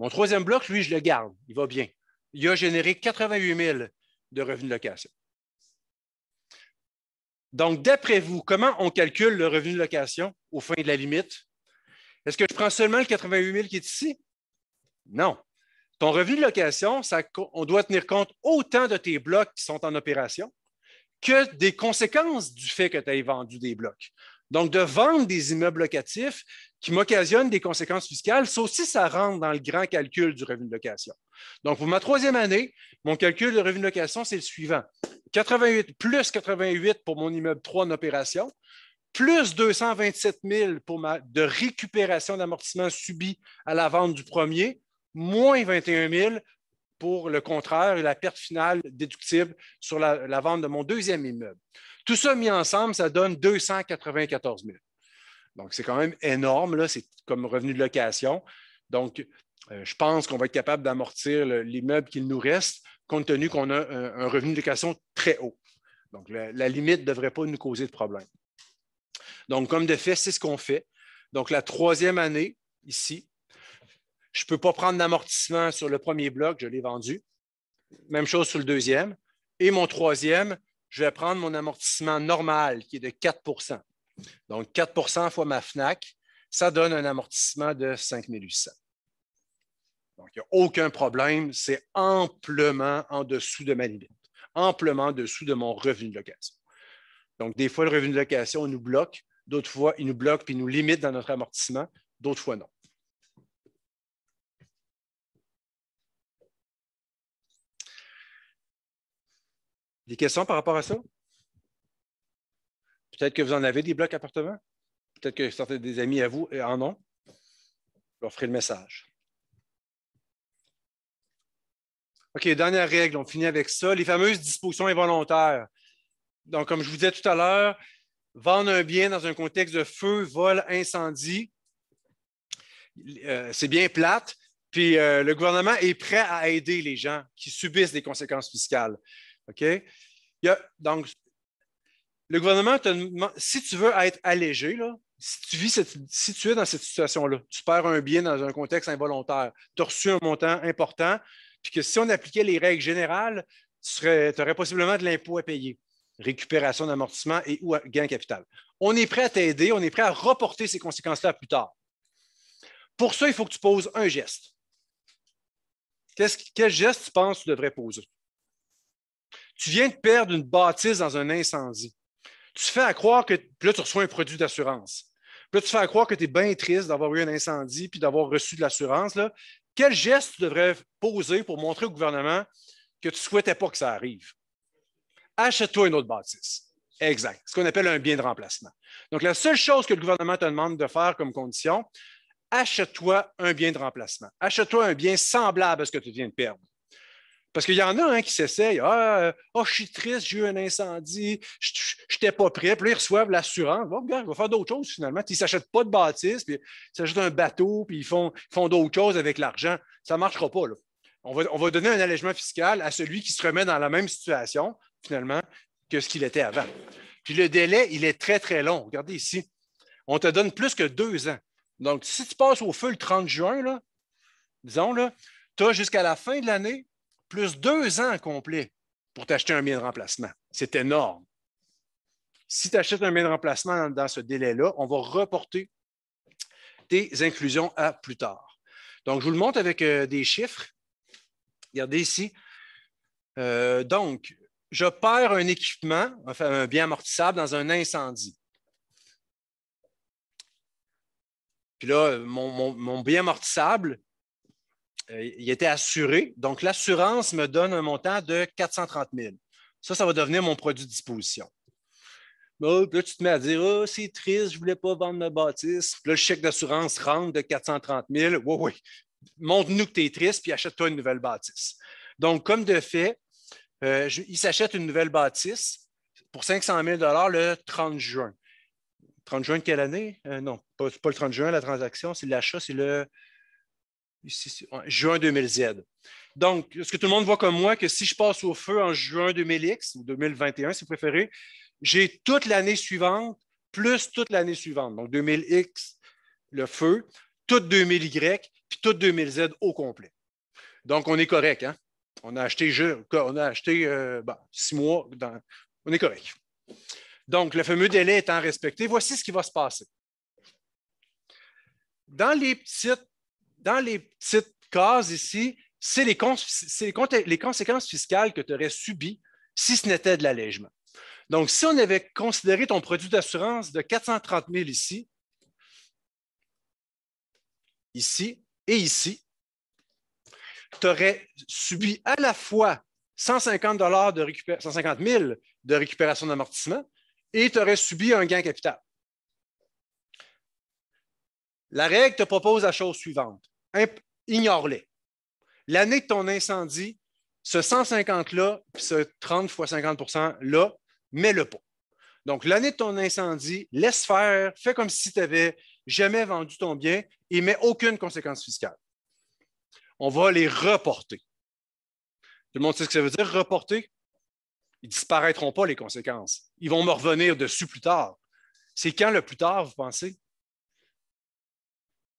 Mon troisième bloc, lui, je le garde. Il va bien. Il a généré 88 000 de revenus de location. Donc, d'après vous, comment on calcule le revenu de location au fin de la limite? Est-ce que je prends seulement le 88 000 qui est ici non. Ton revenu de location, on doit tenir compte autant de tes blocs qui sont en opération que des conséquences du fait que tu aies vendu des blocs. Donc, de vendre des immeubles locatifs qui m'occasionnent des conséquences fiscales, ça aussi, ça rentre dans le grand calcul du revenu de location. Donc, pour ma troisième année, mon calcul de revenu de location, c'est le suivant. 88, plus 88 pour mon immeuble 3 en opération, plus 227 000 pour ma, de récupération d'amortissement subi à la vente du premier, moins 21 000 pour le contraire et la perte finale déductible sur la, vente de mon deuxième immeuble. Tout ça mis ensemble, ça donne 294 000. Donc, c'est quand même énorme, là c'est comme revenu de location. Donc, euh, je pense qu'on va être capable d'amortir l'immeuble qu'il nous reste, compte tenu qu'on a un, revenu de location très haut. Donc, la, la limite ne devrait pas nous causer de problème. Donc, comme de fait, c'est ce qu'on fait. Donc, la troisième année, ici, je ne peux pas prendre d'amortissement sur le premier bloc, je l'ai vendu. Même chose sur le deuxième. Et mon troisième, je vais prendre mon amortissement normal qui est de 4 Donc 4 fois ma FNAC, ça donne un amortissement de 5800. Donc il n'y a aucun problème, c'est amplement en dessous de ma limite, amplement en dessous de mon revenu de location. Donc des fois, le revenu de location nous bloque, d'autres fois, il nous bloque puis nous limite dans notre amortissement, d'autres fois non. Des questions par rapport à ça? Peut-être que vous en avez des blocs appartements. Peut-être que certains des amis à vous en ont. Je leur ferai le message. OK, dernière règle, on finit avec ça. Les fameuses dispositions involontaires. Donc, comme je vous disais tout à l'heure, vendre un bien dans un contexte de feu, vol, incendie, euh, c'est bien plate. Puis euh, le gouvernement est prêt à aider les gens qui subissent des conséquences fiscales. OK? donc, le gouvernement si tu veux être allégé, si tu si es dans cette situation-là, tu perds un bien dans un contexte involontaire, tu as reçu un montant important, puis que si on appliquait les règles générales, tu aurais possiblement de l'impôt à payer, récupération d'amortissement et ou gain capital. On est prêt à t'aider, on est prêt à reporter ces conséquences-là plus tard. Pour ça, il faut que tu poses un geste. quel geste tu penses que tu devrais poser? Tu viens de perdre une bâtisse dans un incendie. Tu fais à croire que. là, tu reçois un produit d'assurance. Puis là, tu fais à croire que tu es bien triste d'avoir eu un incendie puis d'avoir reçu de l'assurance. Quel geste tu devrais poser pour montrer au gouvernement que tu ne souhaitais pas que ça arrive? Achète-toi une autre bâtisse. Exact. Ce qu'on appelle un bien de remplacement. Donc, la seule chose que le gouvernement te demande de faire comme condition, achète-toi un bien de remplacement. Achète-toi un bien semblable à ce que tu viens de perdre. Parce qu'il y en a un hein, qui s'essayent. Ah, euh, oh, je suis triste, j'ai eu un incendie, je n'étais pas prêt. Puis là, ils reçoivent l'assurance. Bon, regarde, faire d'autres choses finalement. Ils ne s'achètent pas de bâtisse, puis ils s'achètent un bateau, puis ils font, font d'autres choses avec l'argent. Ça ne marchera pas. On, va, on va donner un allègement fiscal à celui qui se remet dans la même situation, finalement, que ce qu'il était avant. Puis le délai, il est très, très long. Regardez ici. On te donne plus que deux ans. Donc, si tu passes au feu le 30 juin, disons, là, tu as jusqu'à la fin de l'année plus deux ans complets pour t'acheter un bien de remplacement. C'est énorme. Si tu achètes un bien de remplacement dans, ce délai-là, on va reporter tes inclusions à plus tard. Donc, je vous le montre avec euh, des chiffres. Regardez ici. Euh, donc, je perds un équipement, un bien amortissable dans un incendie. Puis là, mon bien amortissable, euh, il était assuré. Donc, l'assurance me donne un montant de 430 000. Ça, ça va devenir mon produit de disposition. Donc, là, tu te mets à dire oh, c'est triste, je ne voulais pas vendre ma bâtisse. là, le chèque d'assurance rentre de 430 000. Oui, oui. Montre-nous que tu es triste, puis achète-toi une nouvelle bâtisse. Donc, comme de fait, euh, il s'achète une nouvelle bâtisse pour 500 000 le 30 juin. 30 juin de quelle année? Euh, non, n'est pas, le 30 juin, la transaction, c'est l'achat, c'est le juin 2000Z. Donc, est-ce que tout le monde voit comme moi que si je passe au feu en juin 2000X ou 2021, si vous préférez, j'ai toute l'année suivante plus toute l'année suivante. Donc, 2000X, le feu, toute 2000Y, puis toute 2000Z au complet. Donc, on est correct. Hein? On a acheté, on a acheté euh, six mois. Dans, on est correct. Donc, le fameux délai étant respecté, voici ce qui va se passer. Dans les petites dans les petites cases ici, c'est les, conséquences fiscales que tu aurais subies si ce n'était de l'allègement. Donc, si on avait considéré ton produit d'assurance de 430 000 ici, ici et ici, tu aurais subi à la fois 150, de 150 000 de récupération d'amortissement et tu aurais subi un gain capital. La règle te propose la chose suivante ignore-les. L'année de ton incendie, ce 150-là, ce 30 fois 50%-là, mets-le pas. Donc, l'année de ton incendie, laisse faire, fais comme si tu n'avais jamais vendu ton bien et mets aucune conséquence fiscale. On va les reporter. Tout le monde sait ce que ça veut dire, reporter? Ils disparaîtront pas, les conséquences. Ils vont me revenir dessus plus tard. C'est quand le plus tard, vous pensez?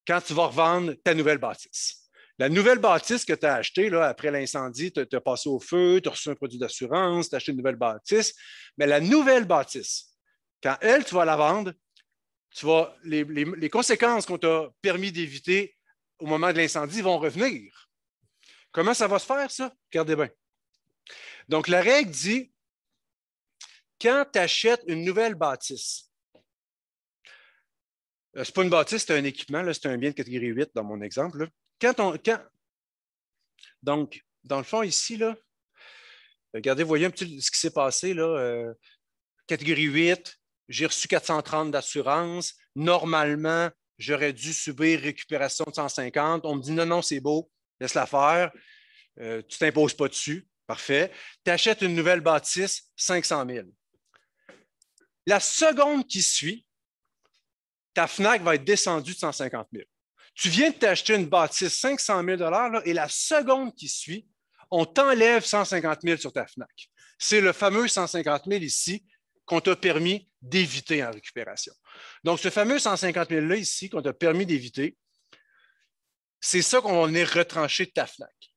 quand tu vas revendre ta nouvelle bâtisse. La nouvelle bâtisse que tu as achetée après l'incendie, tu as passé au feu, tu as reçu un produit d'assurance, tu as acheté une nouvelle bâtisse, mais la nouvelle bâtisse, quand elle, tu vas la vendre, les, les conséquences qu'on t'a permis d'éviter au moment de l'incendie vont revenir. Comment ça va se faire, ça? Regardez bien. Donc, la règle dit, quand tu achètes une nouvelle bâtisse, euh, ce n'est pas une bâtisse, c'est un équipement, c'est un bien de catégorie 8 dans mon exemple. Donc, dans le fond, ici, là, regardez, voyez un petit ce qui s'est passé. Là, euh, catégorie 8, j'ai reçu 430 d'assurance. Normalement, j'aurais dû subir récupération de 150. On me dit non, non, c'est beau, laisse-la faire. Euh, tu ne t'imposes pas dessus. Parfait. Tu achètes une nouvelle bâtisse, 500 000. La seconde qui suit, ta FNAC va être descendue de 150 000. Tu viens de t'acheter une bâtisse 500 000 là, et la seconde qui suit, on t'enlève 150 000 sur ta FNAC. C'est le fameux 150 000 ici qu'on t'a permis d'éviter en récupération. Donc, ce fameux 150 000-là ici qu'on t'a permis d'éviter, c'est ça qu'on va venir retrancher de ta FNAC.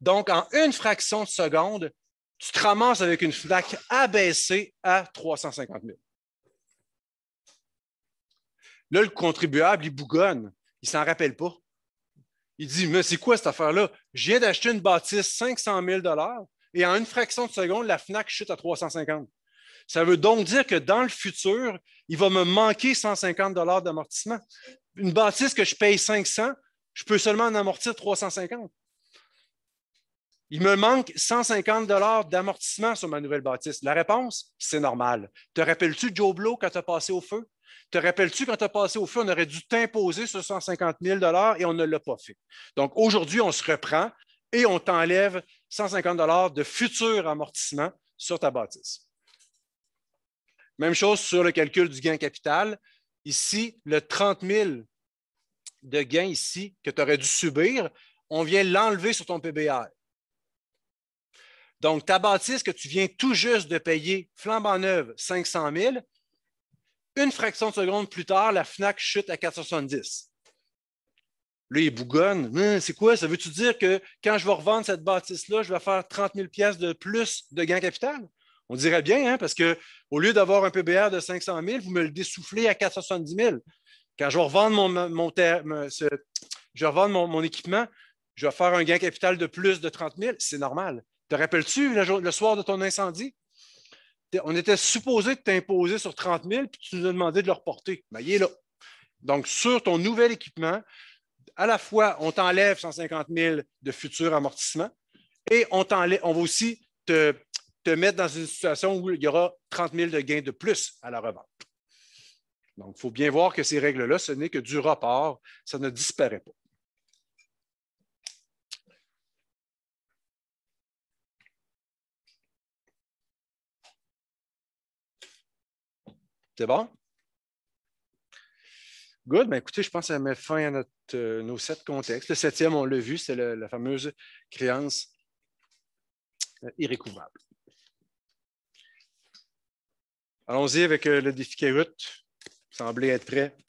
Donc, en une fraction de seconde, tu te ramasses avec une FNAC abaissée à 350 000. Là, le contribuable, il bougonne. Il s'en rappelle pas. Il dit, mais c'est quoi cette affaire-là? Je viens d'acheter une bâtisse 500 000 et en une fraction de seconde, la FNAC chute à 350. Ça veut donc dire que dans le futur, il va me manquer 150 d'amortissement. Une bâtisse que je paye 500, je peux seulement en amortir 350. Il me manque 150 d'amortissement sur ma nouvelle bâtisse. La réponse, c'est normal. Te rappelles-tu Joe Blow quand tu as passé au feu? Te rappelles-tu quand tu as passé au feu, on aurait dû t'imposer ce 150 000 et on ne l'a pas fait. Donc aujourd'hui, on se reprend et on t'enlève 150 de futur amortissement sur ta bâtisse. Même chose sur le calcul du gain capital. Ici, le 30 000 de gain ici que tu aurais dû subir, on vient l'enlever sur ton PBR. Donc, ta bâtisse que tu viens tout juste de payer flambant neuve 500 000, une fraction de seconde plus tard, la FNAC chute à 470. Là, il bougonne. c'est quoi? Ça veut-tu dire que quand je vais revendre cette bâtisse-là, je vais faire 30 000 de plus de gain capital? On dirait bien, hein, parce qu'au lieu d'avoir un PBR de 500 000, vous me le dessoufflez à 470 000. Quand je vais revendre mon, je mon, équipement, je vais faire un gain capital de plus de 30 000. C'est normal. Te rappelles-tu le soir de ton incendie? on était supposé de t'imposer sur 30 000, puis tu nous as demandé de le reporter. Mais ben, il est là. Donc, sur ton nouvel équipement, à la fois, on t'enlève 150 000 de futurs amortissements et on, va aussi te, te mettre dans une situation où il y aura 30 000 de gains de plus à la revente. Donc, il faut bien voir que ces règles-là, ce n'est que du rapport, ça ne disparaît pas. C'est bon? Good. mais ben, écoutez, je pense que ça met fin à notre, euh, nos sept contextes. Le septième, on l'a vu, c'est la fameuse créance euh, irrécouvrable. Allons-y avec euh, le défi Semblait Vous semblez être prêt.